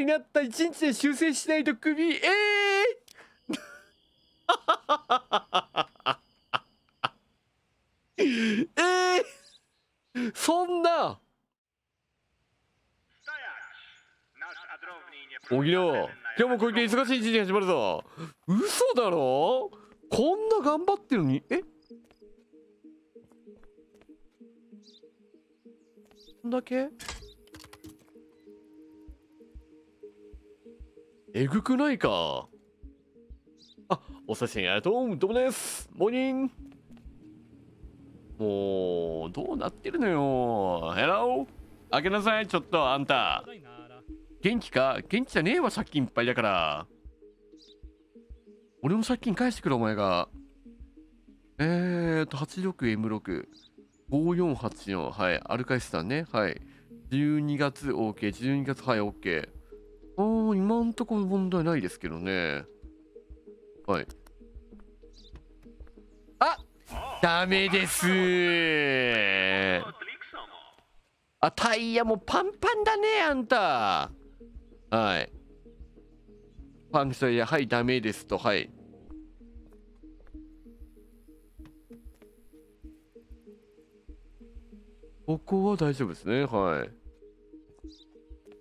になった1日で修正しないとクビええー、えー、そんな沖縄今日も小池忙しい一日始まるぞ嘘だろこんな頑張ってるのにえこんだけえぐくないかあ、お写真ありがとう。どうもです。モーニング。もう、どうなってるのよ。ヘロー。開けなさい、ちょっと、あんた。元気か元気じゃねえわ、借金いっぱいだから。俺も借金返してくれ、お前が。えーと、86M6。5484。はい。アルカイスさんね。はい。12月 OK。12月はい OK。あー、今んとこ問題ないですけどね。はい。あダメですあ、タイヤもパンパンだね、あんた。はい。パンクタイヤ、はい、ダメですと、はい。ここは大丈夫ですね、はい。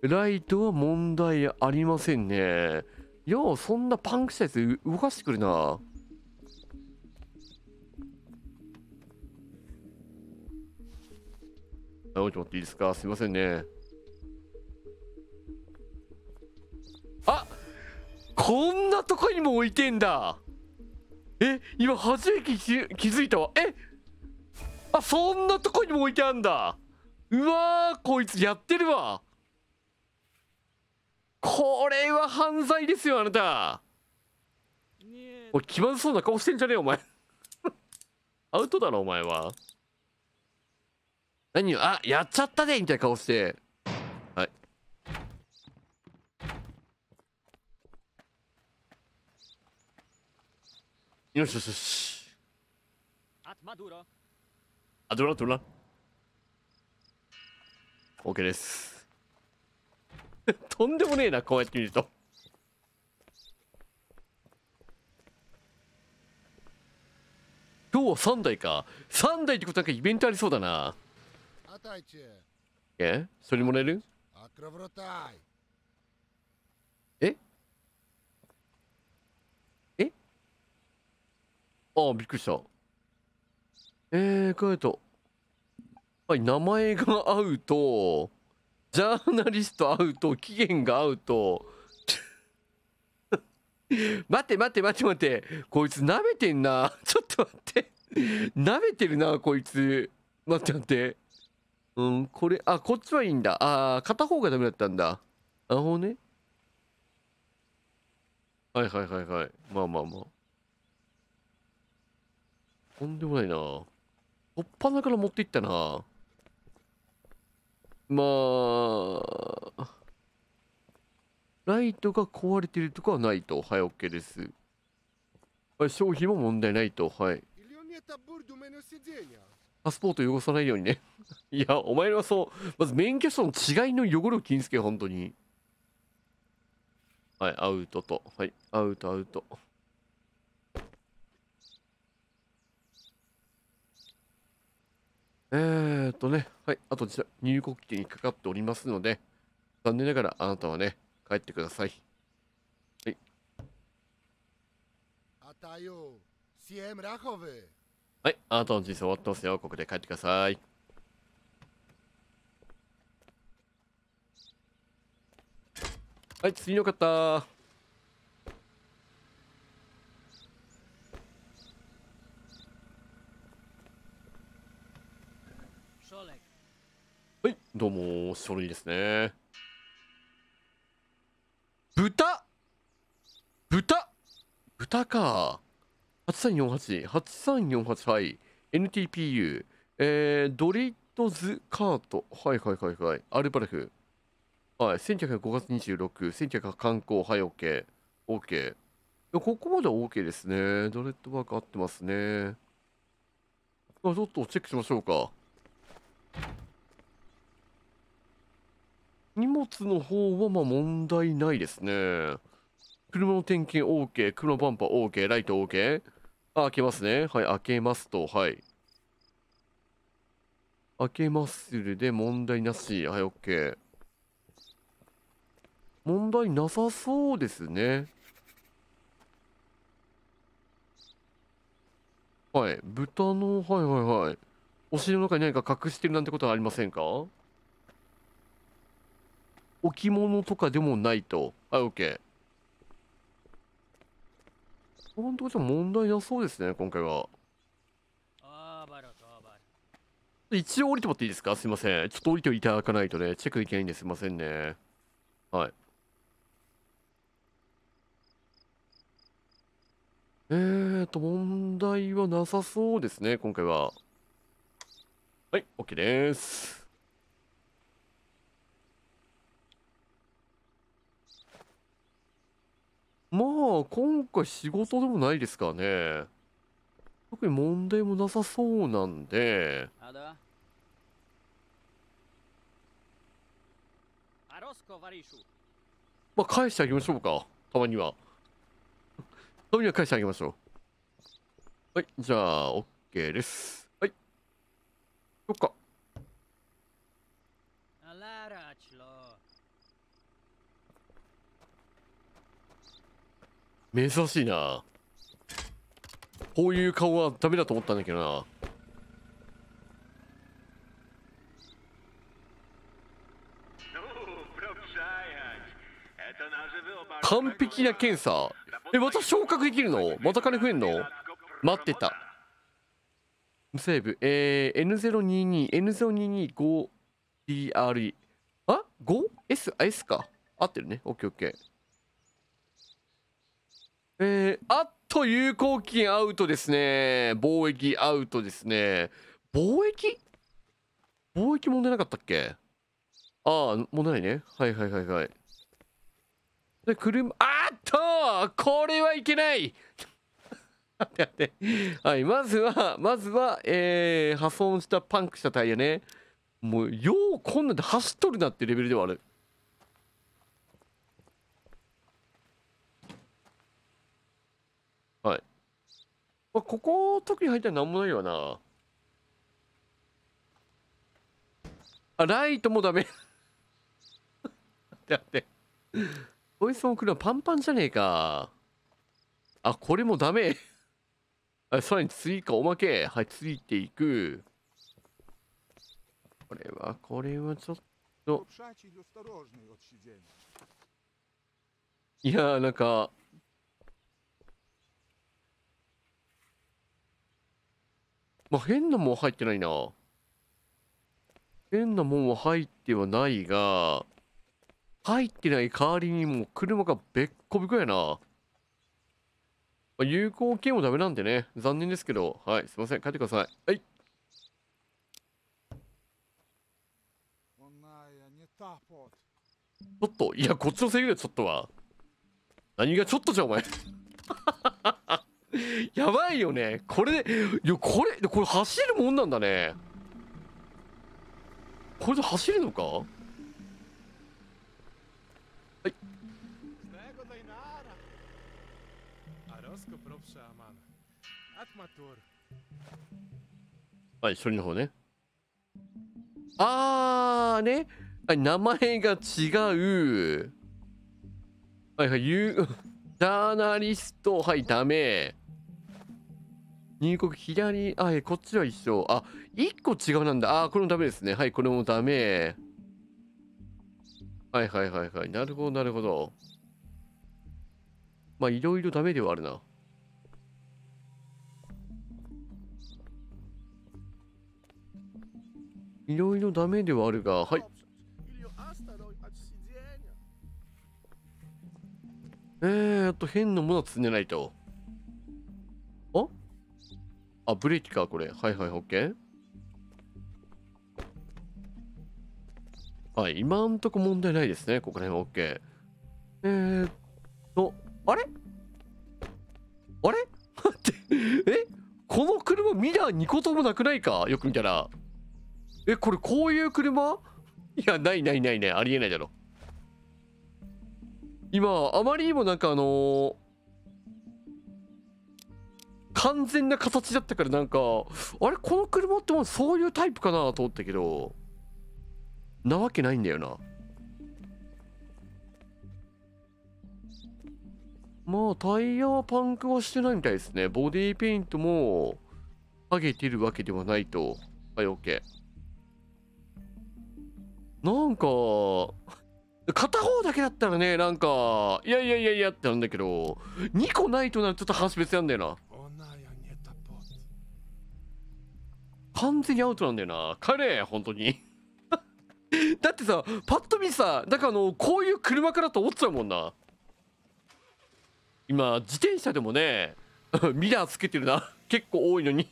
ライトは問題ありませんね。よう、そんなパンクしたやつ動かしてくるな。あ、置いと待っていいですかすいませんね。あこんなとこにも置いてんだえ今初めて気づいたわ。えあそんなとこにも置いてあんだうわーこいつやってるわこれは犯罪ですよ、あなた。おい、気まずそうな顔してんじゃねえよ、お前。アウトだろ、お前は。何をあ、やっちゃったでみたいな顔して。はい。よしよしよし。アドラドラ。OK です。とんでもねえな、こうやって見ると。今日は3台か。3台ってことなんかイベントありそうだな。えそれもらえるええああ、びっくりした。えー、かえと。はい、名前が合うと、ジャーナリストアウト、期限がアウト。待て待て待て待て。こいつ舐めてんな。ちょっと待って。舐めてるな、こいつ。待って待って。うん、これ、あ、こっちはいいんだ。あ片方がダメだったんだ。あほね。はいはいはいはい。まあまあまあ。とんでもないな。おっぱなから持っていったな。まあ、ライトが壊れてるとかはないと。はい、OK です。はい、商品も問題ないと。はい。パスポート汚さないようにね。いや、お前はそう、まず免許証の違いの汚れを気につけ、本当に。はい、アウトと。はい、アウト、アウト。えー、っとね、はい、あと入国期にかかっておりますので、残念ながらあなたはね、帰ってください。はい。はい、あなたの人生終わってますよ。ここで帰ってください。はい、次の方。い、どうも、書類ですね。豚豚豚か。8348、8348、はい。NTPU、えー、ドリットズ・カート。はいはいはいはい。アルバレフ。はい、1905月26、1900観光、はい、OK。OK。ここまでは OK ですね。ドレッドワーク合ってますね。ちょっとチェックしましょうか。荷物の方はまあ問題ないですね。車の点検 OK、車バンパー OK、ライト OK。あ、開けますね。はい、開けますと、はい。開けまするで問題なし。はい、OK。問題なさそうですね。はい、豚の、はいはいはい。お尻の中に何か隠してるなんてことはありませんか置物とかでもないと。はい、OK。本当じゃ問題なそうですね、今回は。一応降りてもらっていいですかすいません。ちょっと降りていただかないとね、チェックできないんですいませんね。はい。えーと、問題はなさそうですね、今回は。はい、OK です。まあ、今回仕事でもないですかね。特に問題もなさそうなんで。まあ、返してあげましょうか。たまには。たまには返してあげましょう。はい、じゃあ、OK です。はい。そっか。珍しいなこういう顔はダメだと思ったんだけどな完璧な検査えまた昇格できるのまた金増えんの待ってた無セーブえー、N022N0225DRE あ 5?S?S か合ってるねオッケーオッケーえー、あっと有効期限アウトですね。貿易アウトですね。貿易貿易問題なかったっけああ、問題ないね。はいはいはいはい。で、車、あっとこれはいけない 待って待って。はい、まずは、まずは、えー、破損したパンクしたタイヤね。もう、ようこんなんで走っとるなってレベルではある。まあ、ここ特に入ったら何もないよなあライトもダメだ ってこいつのパンパンじゃねえかあこれもダメあさらに追加おまけはいついていくこれはこれはちょっといやーなんかまあ、変なもん入ってないな。変なもんは入ってはないが、入ってない代わりにもう車がべっこべこやな。まあ、有効系もダメなんでね。残念ですけど。はい、すいません。帰ってください。はい。ちょっと、いや、こっちのせいでちょっとは。何がちょっとじゃ、お前。やばいよね。これで、いや、これ、これ走るもんなんだね。これで走るのかはい。はい、処理の方ね。あーね。名前が違う。はいはい、う。ジャーナリスト、はい、ダメ。入国左、あ、え、こっちは一緒。あ、一個違うなんだ。あ、これもダメですね。はい、これもダメ。はいはいはいはい。なるほど、なるほど。まあ、いろいろダメではあるな。いろいろダメではあるが、はい。えー、あと変なものは積んでないと。あ、ブレーキか、これ。はいはい、OK。はい、今んとこ問題ないですね。ここら辺は OK。えーっと、あれあれ 待って、えこの車ミラー2個ともなくないかよく見たら。え、これこういう車いや、ないないないない。ありえないだろ。今、あまりにもなんかあのー完全な形だったからなんかあれこの車ってもうそういうタイプかなと思ったけどなわけないんだよなまあタイヤはパンクはしてないみたいですねボディペイントも上げてるわけではないとはい OK なんか片方だけだったらねなんかいやいやいやいやってなんだけど2個ないとなるとちょっと話別なんだよな完全にアウトなんだよな彼本当に だってさパッと見さだからあのこういう車からと思っちゃうもんな今自転車でもね ミラーつけてるな結構多いのに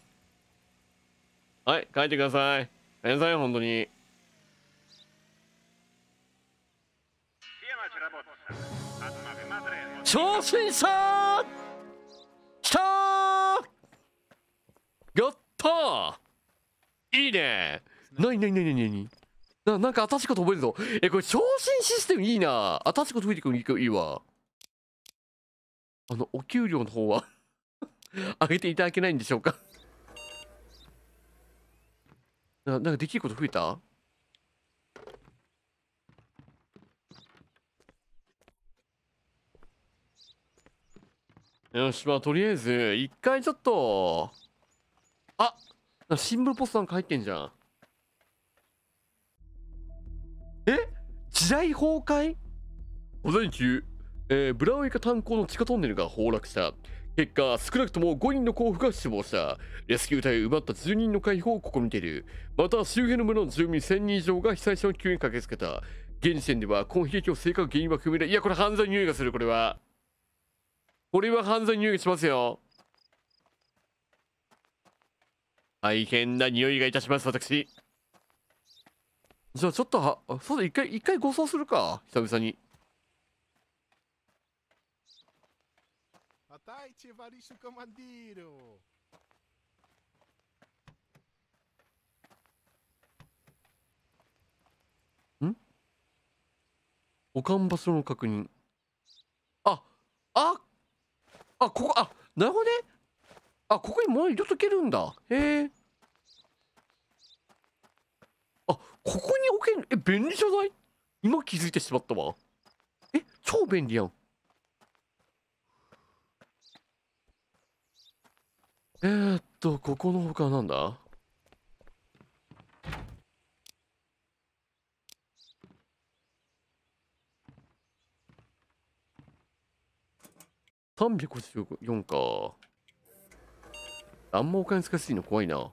はい帰ってくださいごめんなさい本当に超新さきたーやったーいいねなになになになにななんか新しいこと覚えるぞえこれ昇進システムいいな新しいこと増えてくるいいわあのお給料の方は 上げていただけないんでしょうかななんかできること増えたよしまあとりあえず一回ちょっとあなシンボルポストなんか入ってんじゃん。え時代崩壊午前中、えー、ブラウイカ炭鉱の地下トンネルが崩落した。結果、少なくとも5人の候補が死亡した。レスキュー隊を奪った10人の解放を試みている。また、周辺の村の住民1000人以上が被災者の救援に駆けつけた。現時点では、この悲劇を正確原因は不明だ。いや、これ犯罪匂いがする、これは。これは犯罪匂いがしますよ。大変な匂いがいたします、私。じゃあちょっとは、そうだ、一回、一回護送するか、久々に。Atajcie, Wariszu, k o m 保管場所の確認。あ、あ、あ、ここ、あ、なるほどね。あ、ここにもう一れとけるんだ。へえ。便え、便利じゃない今気づいてしまったわ。え、超便利やん。えー、っと、ここのほかなんだ354か。あんまお金使いすぎの怖いな。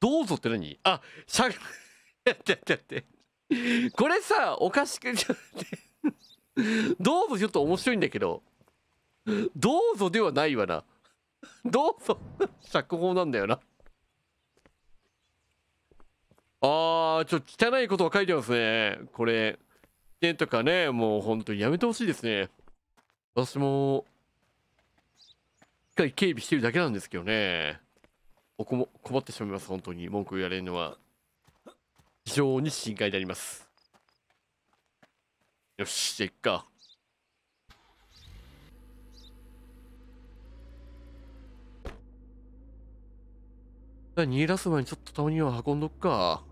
どうぞって何あしゃやってやってやってこれさおかしくちょっとどうぞちょっと面白いんだけどどうぞではないわなどうぞ釈放なんだよなあーちょっと汚いことが書いてますねこれねとかねもうほんとやめてほしいですね私も一回警備してるだけなんですけどねおこも困ってしまいます本当に文句を言われるのは非常に心海でありますよしじゃあいっか逃げ出す前にちょっとたまには運んどくか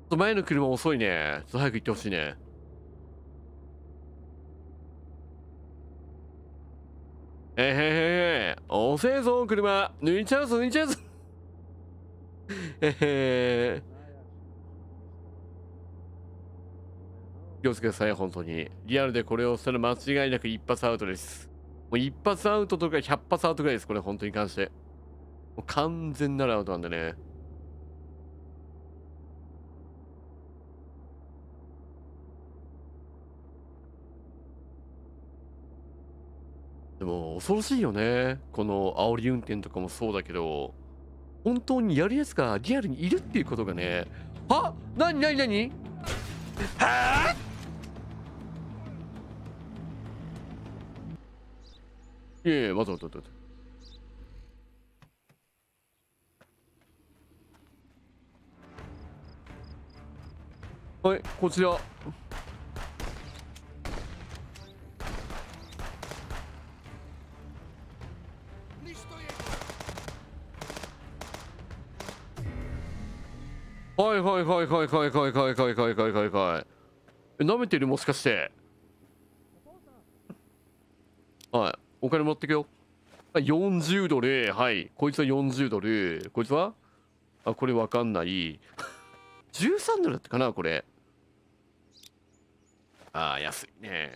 ちょっと前の車遅いね。ちょっと早く行ってほしいね。えへへへ、遅えぞ、車。抜いちゃうぞ、抜いちゃうぞ。えへへ。気をつけください、本当に。リアルでこれをしたら間違いなく一発アウトです。もう一発アウトとか100発アウトぐらいです、これ、本当に関して。もう完全ならアウトなんでね。でも恐ろしいよねこの煽り運転とかもそうだけど本当にやるやつがリアルにいるっていうことがねはなになになにはあいやいや待って待って待ってはいこちらはいはいはいはいはいはいはいはいはいはいはいはいえ舐めてるもしかしてはいお金持ってくよ40ドルはいこいつは40ドルこいつはあこれわかんない13ドルだったかなこれああ安いね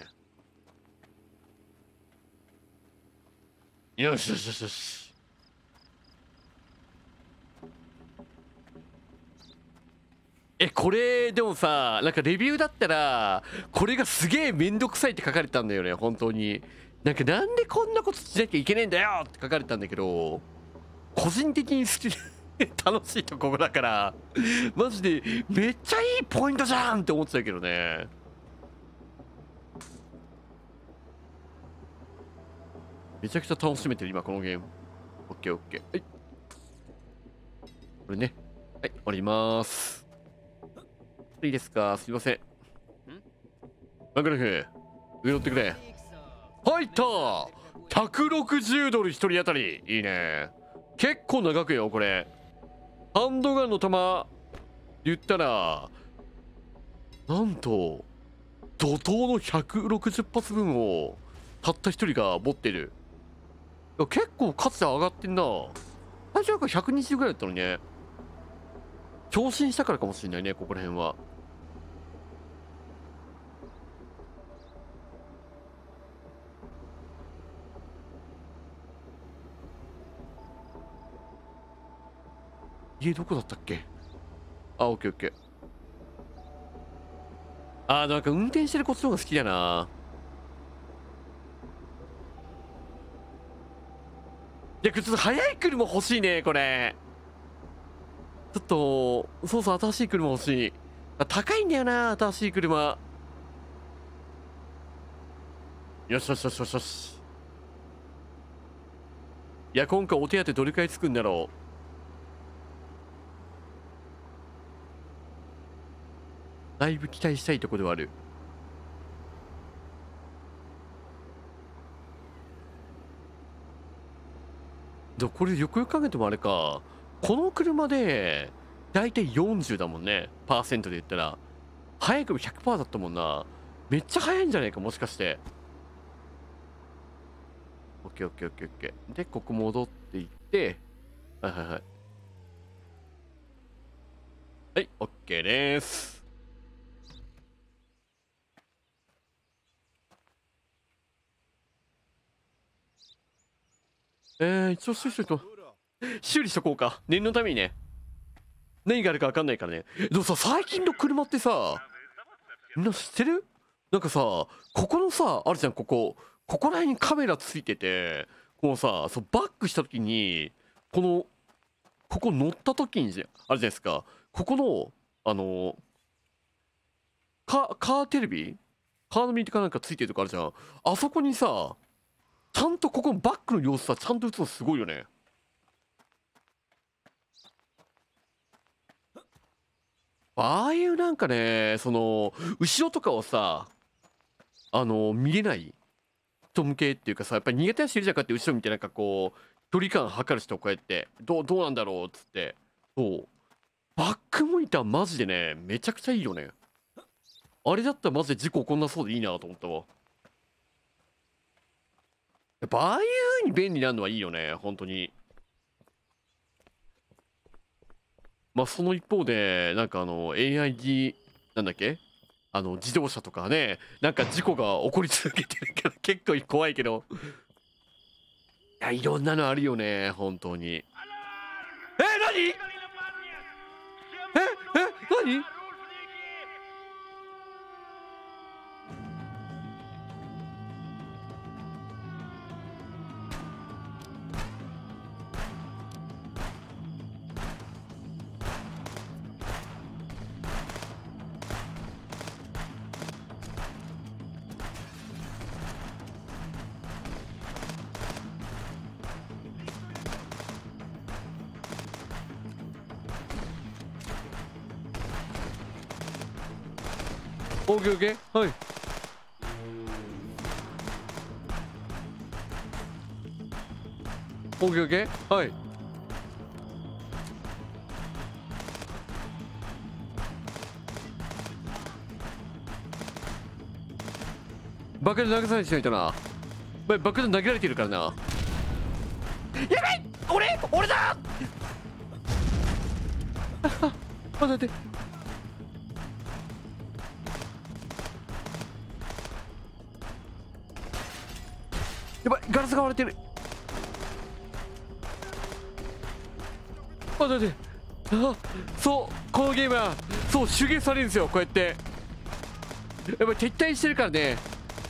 よしよしよしよしえこれでもさなんかレビューだったらこれがすげえめんどくさいって書かれたんだよね本当になんかなんでこんなことしなきゃいけねえんだよって書かれたんだけど個人的に好きで 楽しいとこだからマジでめっちゃいいポイントじゃんって思ってたけどねめちゃくちゃ楽しめてる今このゲームオッケーオッケーはいこれねはい終わりますいいですかすいません。マグラフ、上乗ってくれ。入った !160 ドル1人当たりいいね。結構長くよ、これ。ハンドガンの弾、言ったら、なんと、怒涛の160発分を、たった1人が持ってる。結構かつて上がってんな。最初なんか120ぐらいだったのね。共振したからかもしれないねここら辺は家どこだったっけあオッケーオッケーあーなんか運転してるこっちの方が好きだないや靴早い車欲しいねこれちょっと、そうそう、新しい車欲しい。高いんだよな、新しい車。よしよしよしよしよし。いや、今回お手当どれくらいつくんだろう。だいぶ期待したいところではある。どこれよくよく考えてもあれか。この車で、大体40だもんね。パーセントで言ったら。早くも100%だったもんな。めっちゃ早いんじゃないか、もしかして。オッケーオッケーオッケーオッケー。で、ここ戻っていって、はいはいはい。はい、オッケーです。えー、一応水水と。修理しとこうか。念のためにね。何があるか分かんないからね。でもさ、最近の車ってさ、みんな知ってるなんかさ、ここのさ、あるじゃん、ここ。ここら辺にカメラついてて、このさ、そバックした時に、この、ここ乗った時に、あるじゃないですか。ここの、あの、カーテレビカーの右かなんかついてるとこあるじゃん。あそこにさ、ちゃんとここのバックの様子さ、ちゃんと映すのすごいよね。ああいうなんかねその後ろとかをさあの見れない人向けっていうかさやっぱり苦手な人いるじゃんかって後ろ見てなんかこう距離感測る人こうやってどうどうなんだろうっつってそうバックモニターマジでねめちゃくちゃいいよねあれだったらマジで事故起こんなそうでいいなと思ったわやっぱああいう風に便利なのはいいよね本当にまあ、その一方で、なんかあの、AI D、なんだっけあの、自動車とかね、なんか事故が起こり続けてるから、結構怖いけど。いや、いろんなのあるよね、本当に。え、何え、え、何ケーオッケーはいオッケーオッケーはいバケツ投げさいしないとなバケツ投げられてるからなやばい俺俺だ待って待ってスが割れてるあ待ってあそうこのゲームはそう手芸されるんですよこうやってやっぱ撤退してるからね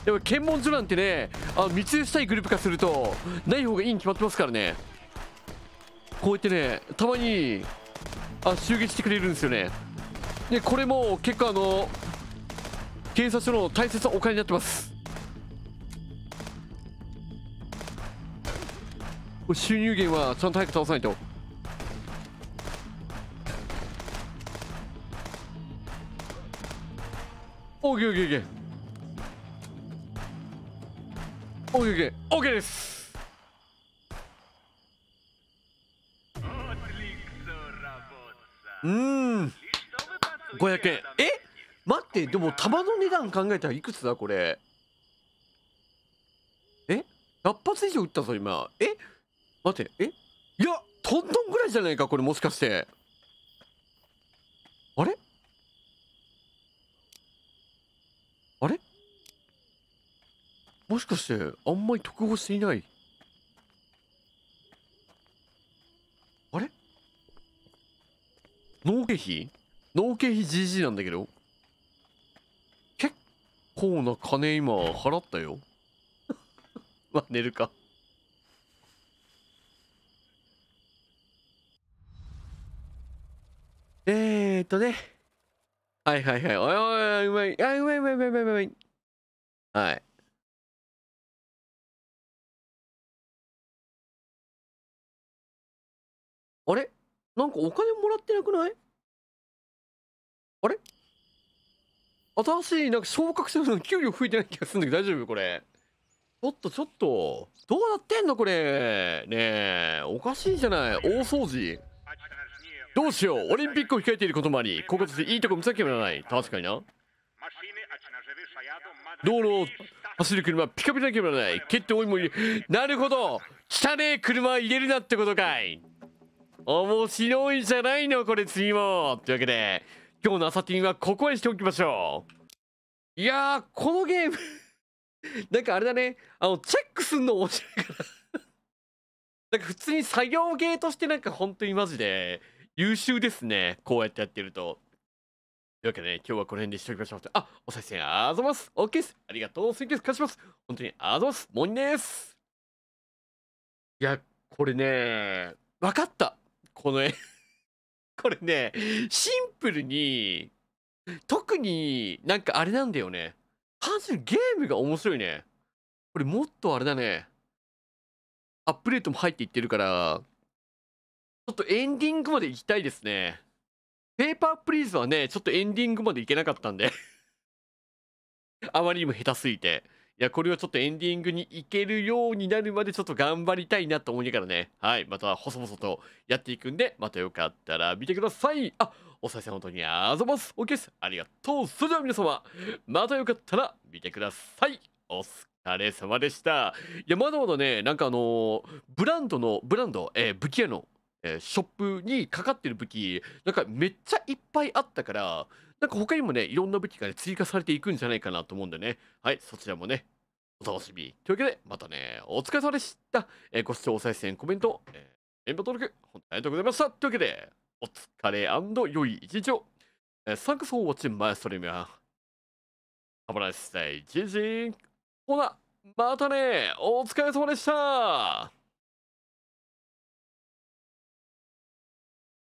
やっぱ検問所なんてねあの密輸したいグループ化するとない方がいいに決まってますからねこうやってねたまにあ襲撃してくれるんですよねでこれも結構あの警察署の大切なお金になってます収入源はちゃんと早く倒さないとオーケーオーケーオーケーオーケーオーケーオケーですうん500円え待ってでも玉の値段考えたらいくつだこれえ100発以上打ったぞ今えっ待てえいやトントンぐらいじゃないかこれもしかしてあれあれもしかしてあんまり得をしていないあれ脳経費脳経費 GG なんだけど結構な金今払ったよ まあ寝るかえー、っとね。はいはいはい。おいおい、うまい。あ、うまいうまいうまいうまいうまい。はい。あれなんかお金もらってなくないあれ新しい、なんか昇格者の給料増えてない気がするんだけど大丈夫これ。ちょっとちょっと。どうなってんのこれ。ねえ、おかしいじゃない。大掃除。どうしようオリンピックを控えていることもありここでいいとこ見せなきゃならない確かにな道路を走る車ピカピカなきゃならない蹴って多いも入なるほど汚ねえ車入れるなってことかい面白いじゃないのこれ次もというわけで今日の朝ティンはここにしておきましょういやーこのゲーム なんかあれだねあのチェックすんの面白いから なんか普通に作業ゲーとしてなんか本当にマジで優秀ですね。こうやってやってると。というわけで、ね、今日はこの辺でしておきましょう。あ、お再銭あざます。OK です。ありがとう。すいです。します。本当にあざます。んニです。いや、これね、わかった。この絵 これね、シンプルに、特になんかあれなんだよね。単純にゲームが面白いね。これもっとあれだね。アップデートも入っていってるから、ちょっとエンディングまで行きたいですね。ペーパープリーズはね、ちょっとエンディングまで行けなかったんであまりにも下手すぎて。いや、これはちょっとエンディングに行けるようになるまでちょっと頑張りたいなと思いながらね。はい。また細々とやっていくんで、またよかったら見てください。あ、おさいさん本当にあざます。OK です。ありがとう。それでは皆様、またよかったら見てください。お疲れ様でした。いや、まだまだね、なんかあのー、ブランドの、ブランド、えー、武器屋のショップにかかってる武器、なんかめっちゃいっぱいあったから、なんか他にもね、いろんな武器が、ね、追加されていくんじゃないかなと思うんでね。はい、そちらもね、お楽しみ。というわけで、またね、お疲れ様でした。えー、ご視聴、再生、コメント、えー、メンバー登録、本当にありがとうございました。というわけで、お疲れ良い一日を。えー、t h ウ n k s for watching my s t r e ジジン。ほな、またね、お疲れ様でした。